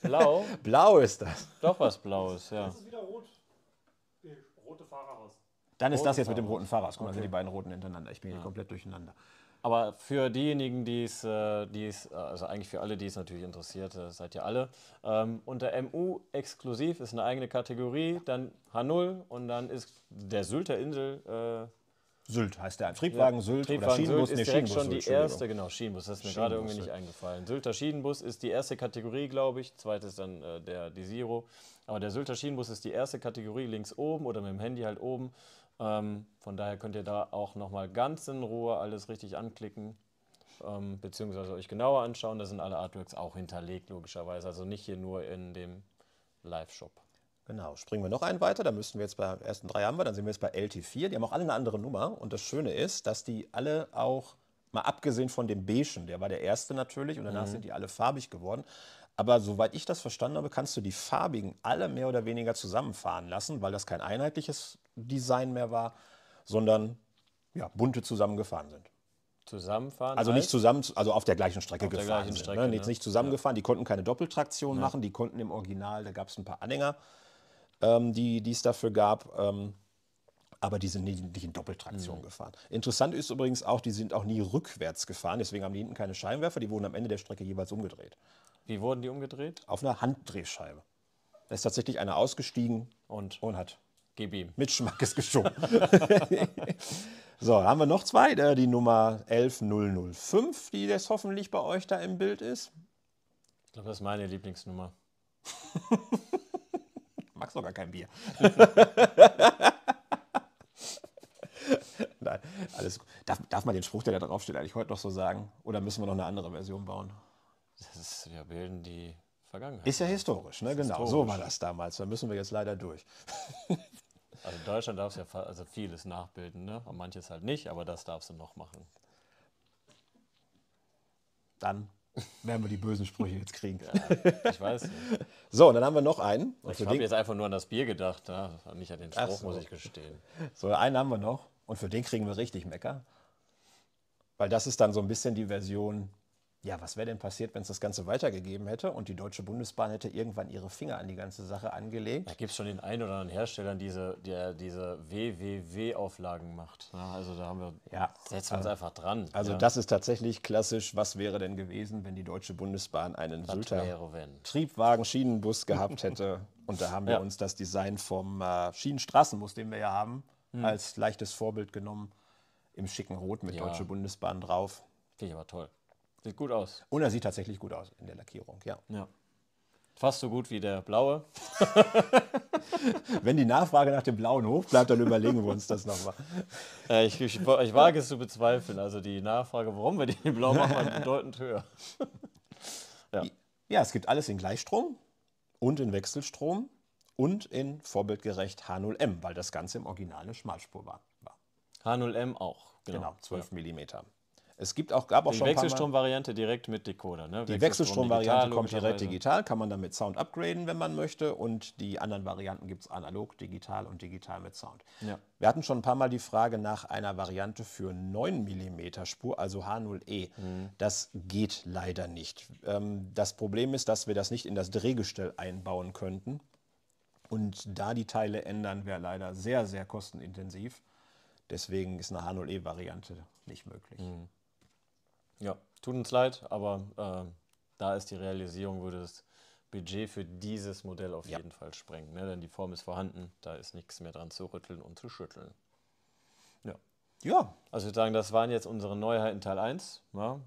Blau? (laughs) Blau ist das. Doch was Blaues, ja. Das ist wieder rot. Rote Fahrerhaus. Dann ist rote das jetzt Fahrrad. mit dem roten Fahrerhaus. Guck mal, okay. sind die beiden roten hintereinander. Ich bin ja. hier komplett durcheinander. Aber für diejenigen, die es, äh, die es, äh, also eigentlich für alle, die es natürlich interessiert, äh, seid ihr alle. Ähm, unter MU exklusiv ist eine eigene Kategorie, dann H0 und dann ist der Sylter Insel. Äh, Sylt heißt der. Triebwagen ja, Sylt Triebwagen oder Schienenbus. Sylt ist nee, direkt Schienenbus, schon Sylt, die erste, genau, Schienenbus, das ist mir gerade irgendwie nicht eingefallen. Sylter Schienenbus ist die erste Kategorie, glaube ich. Zweite ist dann äh, der Desiro. Aber der Sylter Schienenbus ist die erste Kategorie, links oben oder mit dem Handy halt oben. Ähm, von daher könnt ihr da auch nochmal ganz in Ruhe alles richtig anklicken, ähm, beziehungsweise euch genauer anschauen. Da sind alle Artworks auch hinterlegt, logischerweise. Also nicht hier nur in dem Live-Shop. Genau, springen wir noch einen weiter. Da müssten wir jetzt bei ersten drei haben wir, dann sind wir jetzt bei LT4. Die haben auch alle eine andere Nummer. Und das Schöne ist, dass die alle auch, mal abgesehen von dem Beigen, der war der erste natürlich, und danach mhm. sind die alle farbig geworden. Aber soweit ich das verstanden habe, kannst du die farbigen alle mehr oder weniger zusammenfahren lassen, weil das kein einheitliches Design mehr war, sondern ja, bunte zusammengefahren sind. Zusammenfahren? Also nicht zusammen, also auf der gleichen Strecke gefahren. Gleichen sind, Strecke, ne? Nicht, ne? nicht zusammengefahren, ja. die konnten keine Doppeltraktion ja. machen, die konnten im Original, da gab es ein paar Anhänger, ähm, die es dafür gab. Ähm, aber die sind nicht, in Doppeltraktion mhm. gefahren. Interessant ist übrigens auch, die sind auch nie rückwärts gefahren, deswegen haben die hinten keine Scheinwerfer, die wurden am Ende der Strecke jeweils umgedreht. Wie wurden die umgedreht? Auf einer Handdrehscheibe. Da ist tatsächlich einer ausgestiegen und, und hat Gib ihm. Mit Schmackes geschoben. (laughs) so, haben wir noch zwei. Ne? Die Nummer 11005, die jetzt hoffentlich bei euch da im Bild ist. Ich glaube, das ist meine Lieblingsnummer. (laughs) Magst doch gar kein Bier. (laughs) Nein, alles gut. Darf, darf man den Spruch, der da draufsteht, eigentlich heute noch so sagen? Oder müssen wir noch eine andere Version bauen? Das ist, wir bilden die Vergangenheit. Ist ja historisch, ne? genau. Historisch. So war das damals. Da müssen wir jetzt leider durch. Also in Deutschland darfst du ja also vieles nachbilden, ne? Und manches halt nicht, aber das darfst du noch machen. Dann werden wir die bösen Sprüche jetzt kriegen. Ja, ich weiß (laughs) So, und dann haben wir noch einen. Und ich habe jetzt einfach nur an das Bier gedacht, ja? Ne? nicht an den Spruch, so. muss ich gestehen. So, einen haben wir noch und für den kriegen wir richtig Mecker. Weil das ist dann so ein bisschen die Version, ja, was wäre denn passiert, wenn es das Ganze weitergegeben hätte und die Deutsche Bundesbahn hätte irgendwann ihre Finger an die ganze Sache angelegt? Da gibt es schon den einen oder anderen Hersteller, diese, der diese WWW-Auflagen macht. Ja, also da haben wir, ja, setzen wir uns äh, einfach dran. Also ja. das ist tatsächlich klassisch, was wäre denn gewesen, wenn die Deutsche Bundesbahn einen was Sylter Triebwagen, Schienenbus gehabt hätte. (laughs) und da haben wir uns das Design vom äh, Schienenstraßenbus, den wir ja haben, hm. als leichtes Vorbild genommen. Im schicken Rot mit Deutsche Bundesbahn drauf. Finde ich aber toll. Sieht gut aus. Und er sieht tatsächlich gut aus in der Lackierung, ja. ja. Fast so gut wie der blaue. (laughs) Wenn die Nachfrage nach dem blauen hoch bleibt, dann überlegen wir uns das nochmal. Äh, ich, ich, ich, wage es zu bezweifeln. Also die Nachfrage, warum wir den blau machen, war bedeutend höher. (laughs) ja. ja, es gibt alles in Gleichstrom und in Wechselstrom und in vorbildgerecht H0M, weil das Ganze im Original eine Schmalspur war. H0M auch. Genau, genau 12 ja. mm. Es gibt auch, gab auch die schon. Die Wechselstromvariante direkt mit Decoder. Ne? Die Wechselstromvariante Wechselstrom kommt direkt digital, kann man dann mit Sound upgraden, wenn man möchte. Und die anderen Varianten gibt es analog, digital und digital mit Sound. Ja. Wir hatten schon ein paar Mal die Frage nach einer Variante für 9 mm Spur, also H0E. Mhm. Das geht leider nicht. Ähm, das Problem ist, dass wir das nicht in das Drehgestell einbauen könnten. Und da die Teile ändern, wäre leider sehr, sehr kostenintensiv. Deswegen ist eine H0E-Variante nicht möglich. Mhm. Ja, tut uns leid, aber äh, da ist die Realisierung, würde das Budget für dieses Modell auf ja. jeden Fall sprengen. Ne? Denn die Form ist vorhanden, da ist nichts mehr dran zu rütteln und zu schütteln. Ja. Ja. Also ich würde sagen, das waren jetzt unsere Neuheiten Teil 1. Ja.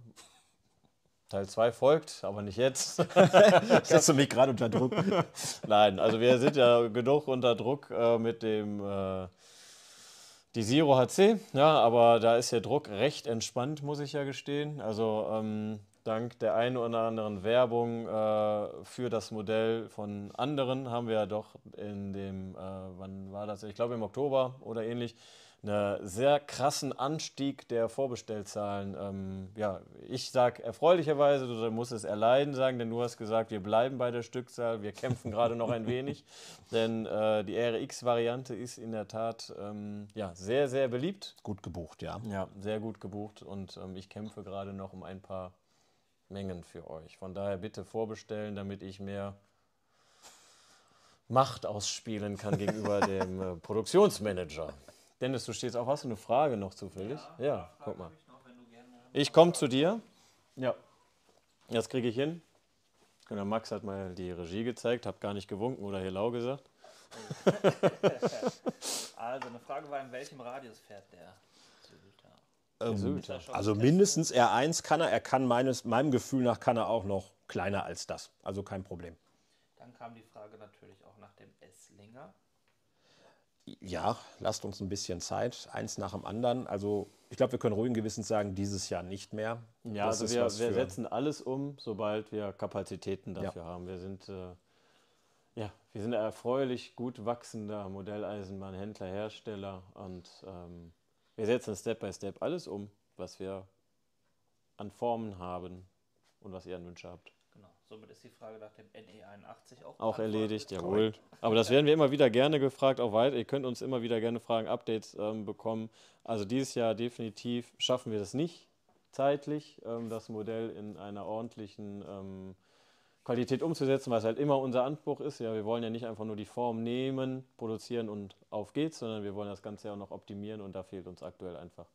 Teil 2 folgt, aber nicht jetzt. Setzt (laughs) du mich gerade unter Druck? (laughs) Nein, also wir sind ja genug unter Druck äh, mit dem äh, die Zero HC, ja, aber da ist der Druck recht entspannt, muss ich ja gestehen. Also ähm, dank der einen oder anderen Werbung äh, für das Modell von anderen haben wir ja doch in dem, äh, wann war das? Ich glaube im Oktober oder ähnlich, einen sehr krassen Anstieg der Vorbestellzahlen. Ähm, ja, ich sage erfreulicherweise, du musst es erleiden sagen, denn du hast gesagt, wir bleiben bei der Stückzahl, wir kämpfen gerade noch ein wenig, (laughs) denn äh, die RX-Variante ist in der Tat ähm, ja, sehr, sehr beliebt. Gut gebucht, ja. Ja, sehr gut gebucht und ähm, ich kämpfe gerade noch um ein paar Mengen für euch. Von daher bitte vorbestellen, damit ich mehr Macht ausspielen kann gegenüber (laughs) dem äh, Produktionsmanager. Dennis, du stehst auch. Hast du eine Frage noch zufällig? Ja, ja guck mal. ich komme zu dir. Ja. Das kriege ich hin. Und der Max hat mal die Regie gezeigt, habe gar nicht gewunken oder Helau gesagt. (laughs) also eine Frage war, in welchem Radius fährt der ähm, also mindestens R1 kann er. Er kann meines, meinem Gefühl nach kann er auch noch kleiner als das. Also kein Problem. Dann kam die Frage natürlich auch nach dem s Esslinger. Ja, lasst uns ein bisschen Zeit, eins nach dem anderen. Also ich glaube, wir können ruhigen Gewissens sagen, dieses Jahr nicht mehr. Ja, das also wir, wir setzen alles um, sobald wir Kapazitäten dafür ja. haben. Wir sind, äh, ja, wir sind erfreulich gut wachsender Modelleisenbahnhändler, Hersteller und ähm, wir setzen Step by Step alles um, was wir an Formen haben und was ihr an Wünsche habt. Somit ist die Frage nach dem NE81 auch, auch erledigt. Jawohl. Aber das werden wir immer wieder gerne gefragt, auch weit. Ihr könnt uns immer wieder gerne Fragen, Updates ähm, bekommen. Also dieses Jahr definitiv schaffen wir das nicht zeitlich, ähm, das Modell in einer ordentlichen ähm, Qualität umzusetzen, was halt immer unser Anspruch ist. Ja, wir wollen ja nicht einfach nur die Form nehmen, produzieren und auf geht's, sondern wir wollen das Ganze ja auch noch optimieren und da fehlt uns aktuell einfach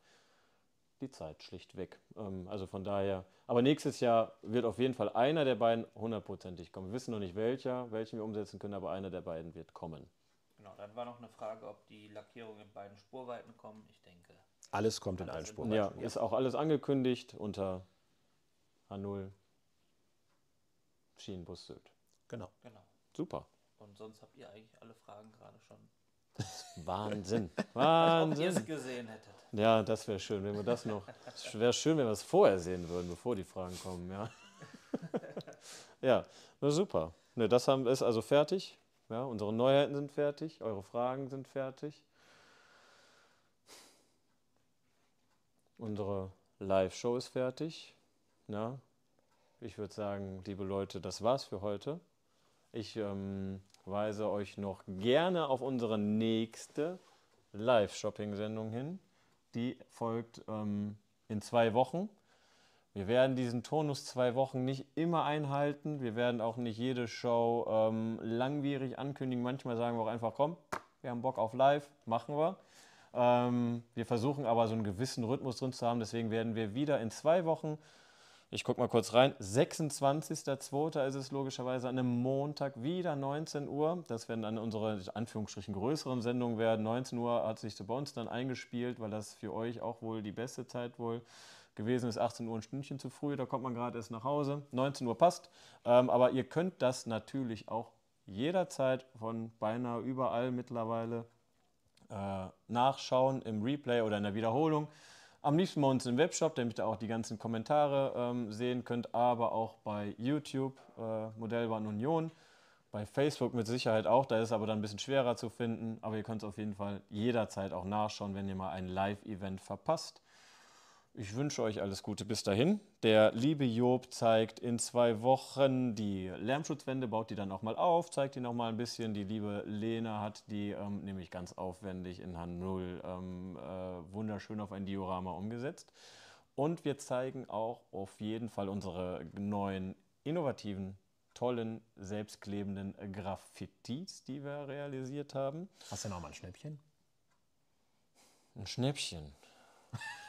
die Zeit schlichtweg. Ähm, also von daher, aber nächstes Jahr wird auf jeden Fall einer der beiden hundertprozentig kommen. Wir wissen noch nicht welcher, welchen wir umsetzen können, aber einer der beiden wird kommen. Genau, dann war noch eine Frage, ob die Lackierung in beiden Spurweiten kommen. Ich denke. Alles kommt in allen Spurweiten. Ja, ist auch alles angekündigt unter H0 Schienenbus Süd. Genau. genau. Super. Und sonst habt ihr eigentlich alle Fragen gerade schon das ist Wahnsinn. Wahnsinn. (laughs) Wenn ihr es gesehen hättet. Ja, das wäre schön, wenn wir das noch. Es wäre schön, wenn wir es vorher sehen würden, bevor die Fragen kommen, ja. (laughs) ja, na super. Ne, das haben, ist also fertig. Ja, unsere Neuheiten sind fertig, eure Fragen sind fertig. Unsere Live-Show ist fertig. Ja, ich würde sagen, liebe Leute, das war's für heute. Ich ähm, weise euch noch gerne auf unsere nächste Live-Shopping-Sendung hin. Die folgt ähm, in zwei Wochen. Wir werden diesen Tonus zwei Wochen nicht immer einhalten. Wir werden auch nicht jede Show ähm, langwierig ankündigen. Manchmal sagen wir auch einfach, komm, wir haben Bock auf Live, machen wir. Ähm, wir versuchen aber so einen gewissen Rhythmus drin zu haben. Deswegen werden wir wieder in zwei Wochen ich gucke mal kurz rein. 26.02. ist es logischerweise an einem Montag wieder 19 Uhr. Das werden dann unsere Anführungsstrichen größeren Sendungen werden. 19 Uhr hat sich bei uns dann eingespielt, weil das für euch auch wohl die beste Zeit wohl gewesen ist 18 Uhr ein Stündchen zu früh, da kommt man gerade erst nach Hause. 19 Uhr passt. Ähm, aber ihr könnt das natürlich auch jederzeit von beinahe überall mittlerweile äh, nachschauen im Replay oder in der Wiederholung. Am liebsten bei uns im Webshop, damit ihr auch die ganzen Kommentare ähm, sehen könnt, aber auch bei YouTube, äh, Modellbahn Union, bei Facebook mit Sicherheit auch, da ist es aber dann ein bisschen schwerer zu finden. Aber ihr könnt es auf jeden Fall jederzeit auch nachschauen, wenn ihr mal ein Live-Event verpasst. Ich wünsche euch alles Gute bis dahin. Der liebe Job zeigt in zwei Wochen die Lärmschutzwände, baut die dann auch mal auf, zeigt die noch mal ein bisschen. Die liebe Lena hat die ähm, nämlich ganz aufwendig in H0 ähm, äh, wunderschön auf ein Diorama umgesetzt. Und wir zeigen auch auf jeden Fall unsere neuen innovativen tollen, selbstklebenden Graffitis, die wir realisiert haben. Hast du noch mal ein Schnäppchen? Ein Schnäppchen.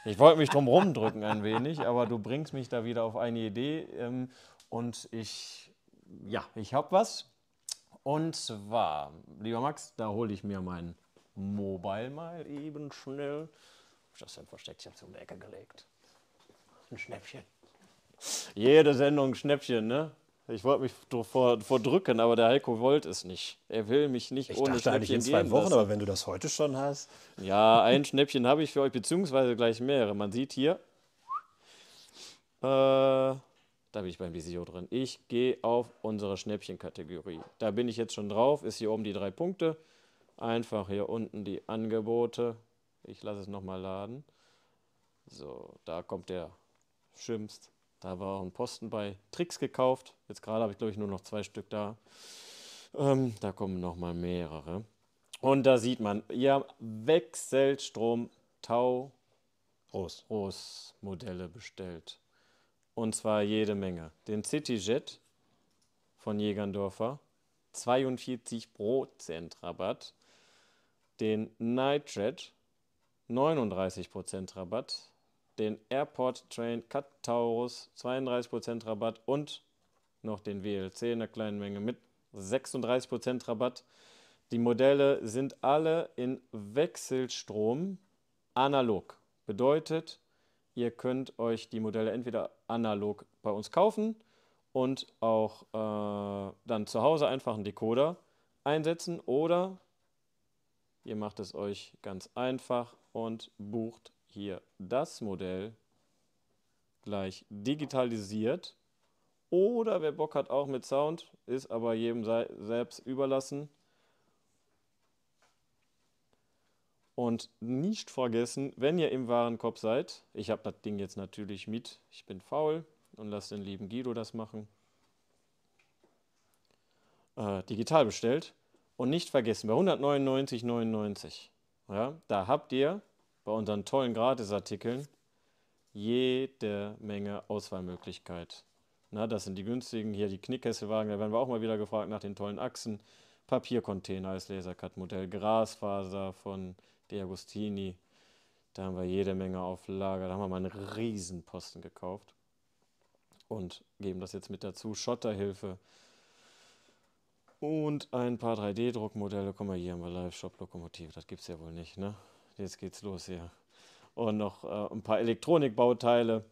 Ich wollte mich drum rumdrücken ein wenig, aber du bringst mich da wieder auf eine Idee. Ähm, und ich, ja, ich habe was. Und zwar, lieber Max, da hole ich mir mein Mobile mal eben schnell. Hab ich das denn versteckt? Ich habe es um die Ecke gelegt. Ein Schnäppchen. Jede Sendung ein Schnäppchen, ne? Ich wollte mich vordrücken, vor aber der Heiko wollte es nicht. Er will mich nicht ich ohne dachte Schnäppchen eigentlich in zwei Wochen, lassen. aber wenn du das heute schon hast. Ja, ein Schnäppchen habe ich für euch, beziehungsweise gleich mehrere. Man sieht hier, äh, da bin ich beim Visio drin. Ich gehe auf unsere Schnäppchenkategorie. Da bin ich jetzt schon drauf, ist hier oben die drei Punkte. Einfach hier unten die Angebote. Ich lasse es nochmal laden. So, da kommt der Schimpst. Da war auch ein Posten bei Tricks gekauft. Jetzt gerade habe ich, glaube ich, nur noch zwei Stück da. Ähm, da kommen noch mal mehrere. Und da sieht man, ihr Wechselstrom Tau Groß. Groß Modelle bestellt. Und zwar jede Menge. Den Cityjet von Jägerndorfer, 42% Rabatt. Den Nightjet, 39% Rabatt den Airport Train Cut Taurus 32% Rabatt und noch den WLC in der kleinen Menge mit 36% Rabatt. Die Modelle sind alle in Wechselstrom analog. Bedeutet, ihr könnt euch die Modelle entweder analog bei uns kaufen und auch äh, dann zu Hause einfach einen Decoder einsetzen oder ihr macht es euch ganz einfach und bucht hier das Modell gleich digitalisiert. Oder wer Bock hat, auch mit Sound, ist aber jedem selbst überlassen. Und nicht vergessen, wenn ihr im Warenkorb seid, ich habe das Ding jetzt natürlich mit, ich bin faul und lasse den lieben Guido das machen, äh, digital bestellt. Und nicht vergessen, bei 199,99, ja, da habt ihr bei unseren tollen Gratisartikeln jede Menge Auswahlmöglichkeit. Na, das sind die günstigen, hier die Knickkesselwagen, da werden wir auch mal wieder gefragt nach den tollen Achsen. Papiercontainer als Lasercut-Modell, Grasfaser von De Agostini. Da haben wir jede Menge auf Lager. Da haben wir mal einen Riesenposten gekauft und geben das jetzt mit dazu. Schotterhilfe und ein paar 3D-Druckmodelle. Guck mal, hier haben wir Live-Shop-Lokomotive. Das gibt es ja wohl nicht, ne? jetzt geht's los hier. Und noch äh, ein paar Elektronikbauteile.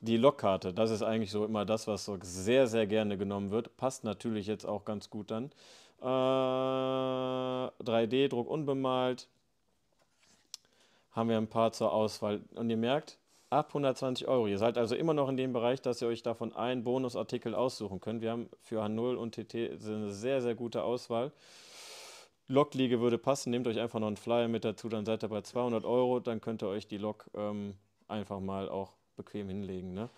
Die Lokkarte, das ist eigentlich so immer das, was so sehr, sehr gerne genommen wird. Passt natürlich jetzt auch ganz gut dann. Äh, 3D-Druck unbemalt. Haben wir ein paar zur Auswahl. Und ihr merkt, ab 120 Euro. Ihr seid also immer noch in dem Bereich, dass ihr euch davon einen Bonusartikel aussuchen könnt. Wir haben für H0 und TT eine sehr, sehr gute Auswahl. Lok-Liege würde passen. Nehmt euch einfach noch einen Flyer mit dazu, dann seid ihr bei 200 Euro. Dann könnt ihr euch die Lok ähm, einfach mal auch bequem hinlegen. Ne?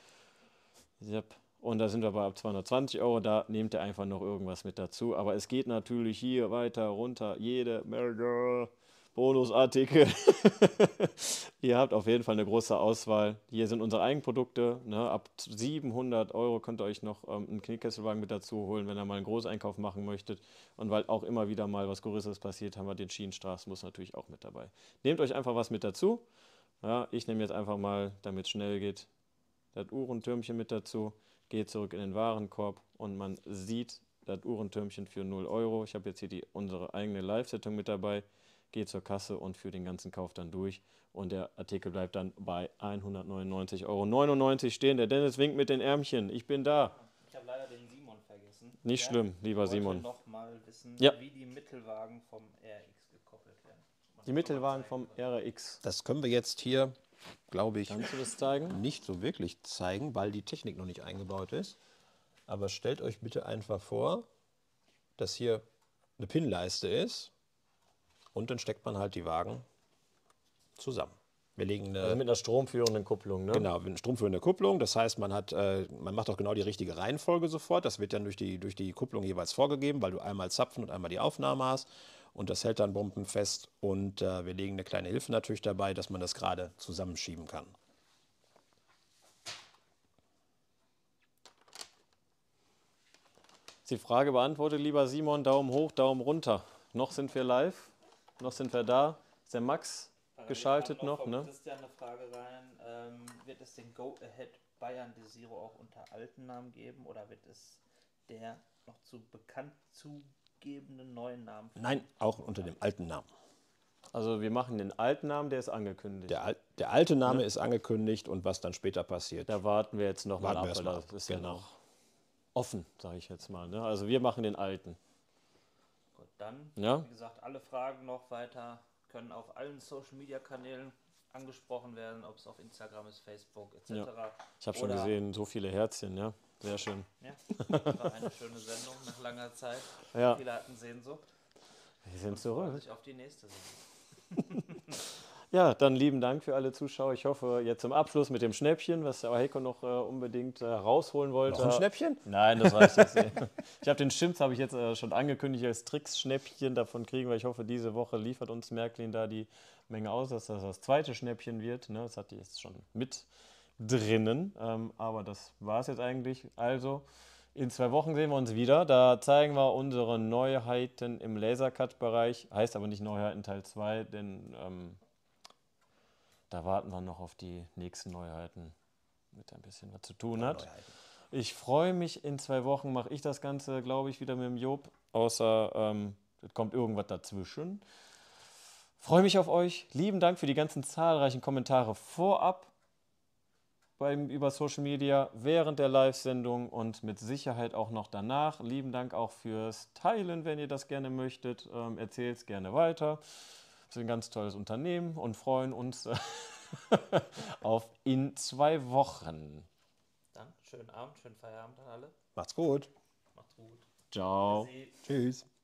Yep. Und da sind wir bei ab 220 Euro. Da nehmt ihr einfach noch irgendwas mit dazu. Aber es geht natürlich hier weiter runter. Jede Menge. Bonusartikel. (laughs) Ihr habt auf jeden Fall eine große Auswahl. Hier sind unsere Eigenprodukte. Ne? Ab 700 Euro könnt ihr euch noch ähm, einen Kniekesselwagen mit dazu holen, wenn ihr mal einen Großeinkauf machen möchtet. Und weil auch immer wieder mal was Größeres passiert, haben wir den Schienenstraßenbus natürlich auch mit dabei. Nehmt euch einfach was mit dazu. Ja, ich nehme jetzt einfach mal, damit es schnell geht, das Uhrentürmchen mit dazu. Geht zurück in den Warenkorb und man sieht das Uhrentürmchen für 0 Euro. Ich habe jetzt hier die, unsere eigene Live-Settung mit dabei geht zur Kasse und führt den ganzen Kauf dann durch. Und der Artikel bleibt dann bei 199,99 Euro stehen. Der Dennis winkt mit den Ärmchen. Ich bin da. Ich habe leider den Simon vergessen. Nicht der schlimm, lieber Simon. noch mal wissen, ja. wie die Mittelwagen vom RX gekoppelt werden. Was die Mittelwagen vom RX. Das können wir jetzt hier, glaube ich, du das zeigen? nicht so wirklich zeigen, weil die Technik noch nicht eingebaut ist. Aber stellt euch bitte einfach vor, dass hier eine Pinleiste ist und dann steckt man halt die Wagen zusammen. Wir legen eine, also mit einer stromführenden Kupplung, ne? Genau, mit einer stromführenden Kupplung. Das heißt, man, hat, äh, man macht auch genau die richtige Reihenfolge sofort. Das wird dann durch die, durch die Kupplung jeweils vorgegeben, weil du einmal Zapfen und einmal die Aufnahme hast. Und das hält dann bombenfest. Und äh, wir legen eine kleine Hilfe natürlich dabei, dass man das gerade zusammenschieben kann. Ist Die Frage beantwortet, lieber Simon, Daumen hoch, Daumen runter. Noch sind wir live. Noch sind wir da. Ist der Max Parallel geschaltet noch, noch ne? Christian eine Frage rein. Ähm, wird es den Go Ahead Bayern De Zero auch unter alten Namen geben oder wird es der noch zu bekannt zugebenden neuen Namen? Nein, auch unter dem alten Namen. Also wir machen den alten Namen, der ist angekündigt. Der, Al der alte Name ja. Ne? ist angekündigt und was dann später passiert. Da warten wir jetzt nochmal ab, das ist genau. ja noch offen, sage ich jetzt mal. Ne? Also wir machen den alten. Dann, ja? wie gesagt, alle Fragen noch weiter können auf allen Social Media Kanälen angesprochen werden, ob es auf Instagram ist, Facebook etc. Ja. Ich habe schon gesehen, so viele Herzchen, ja. Sehr schön. Ja, war eine (laughs) schöne Sendung nach langer Zeit. Ja. Viele hatten Sehnsucht. Wir sind zurück. Ich auf die nächste Sendung. (laughs) Ja, dann lieben Dank für alle Zuschauer. Ich hoffe, jetzt zum Abschluss mit dem Schnäppchen, was der Heiko noch äh, unbedingt äh, rausholen wollte. Noch ein Schnäppchen? Nein, das reicht jetzt nicht. (laughs) Ich habe den Schimpf, habe ich jetzt äh, schon angekündigt, als Tricks-Schnäppchen davon kriegen, weil ich hoffe, diese Woche liefert uns Märklin da die Menge aus, dass das das zweite Schnäppchen wird. Ne? Das hat die jetzt schon mit drinnen. Ähm, aber das war es jetzt eigentlich. Also. In zwei Wochen sehen wir uns wieder. Da zeigen wir unsere Neuheiten im Lasercut-Bereich. Heißt aber nicht Neuheiten Teil 2, denn ähm, da warten wir noch auf die nächsten Neuheiten, mit ein bisschen was zu tun ja, hat. Neuheiten. Ich freue mich, in zwei Wochen mache ich das Ganze, glaube ich, wieder mit dem Job, außer ähm, es kommt irgendwas dazwischen. Freue mich auf euch. Lieben Dank für die ganzen zahlreichen Kommentare vorab beim, über Social Media, während der Live-Sendung und mit Sicherheit auch noch danach. Lieben Dank auch fürs Teilen, wenn ihr das gerne möchtet. Ähm, Erzählt es gerne weiter sind ein ganz tolles Unternehmen und freuen uns äh, (laughs) auf in zwei Wochen. Dann schönen Abend, schönen Feierabend an alle. Macht's gut. Macht's gut. Ciao. Tschüss.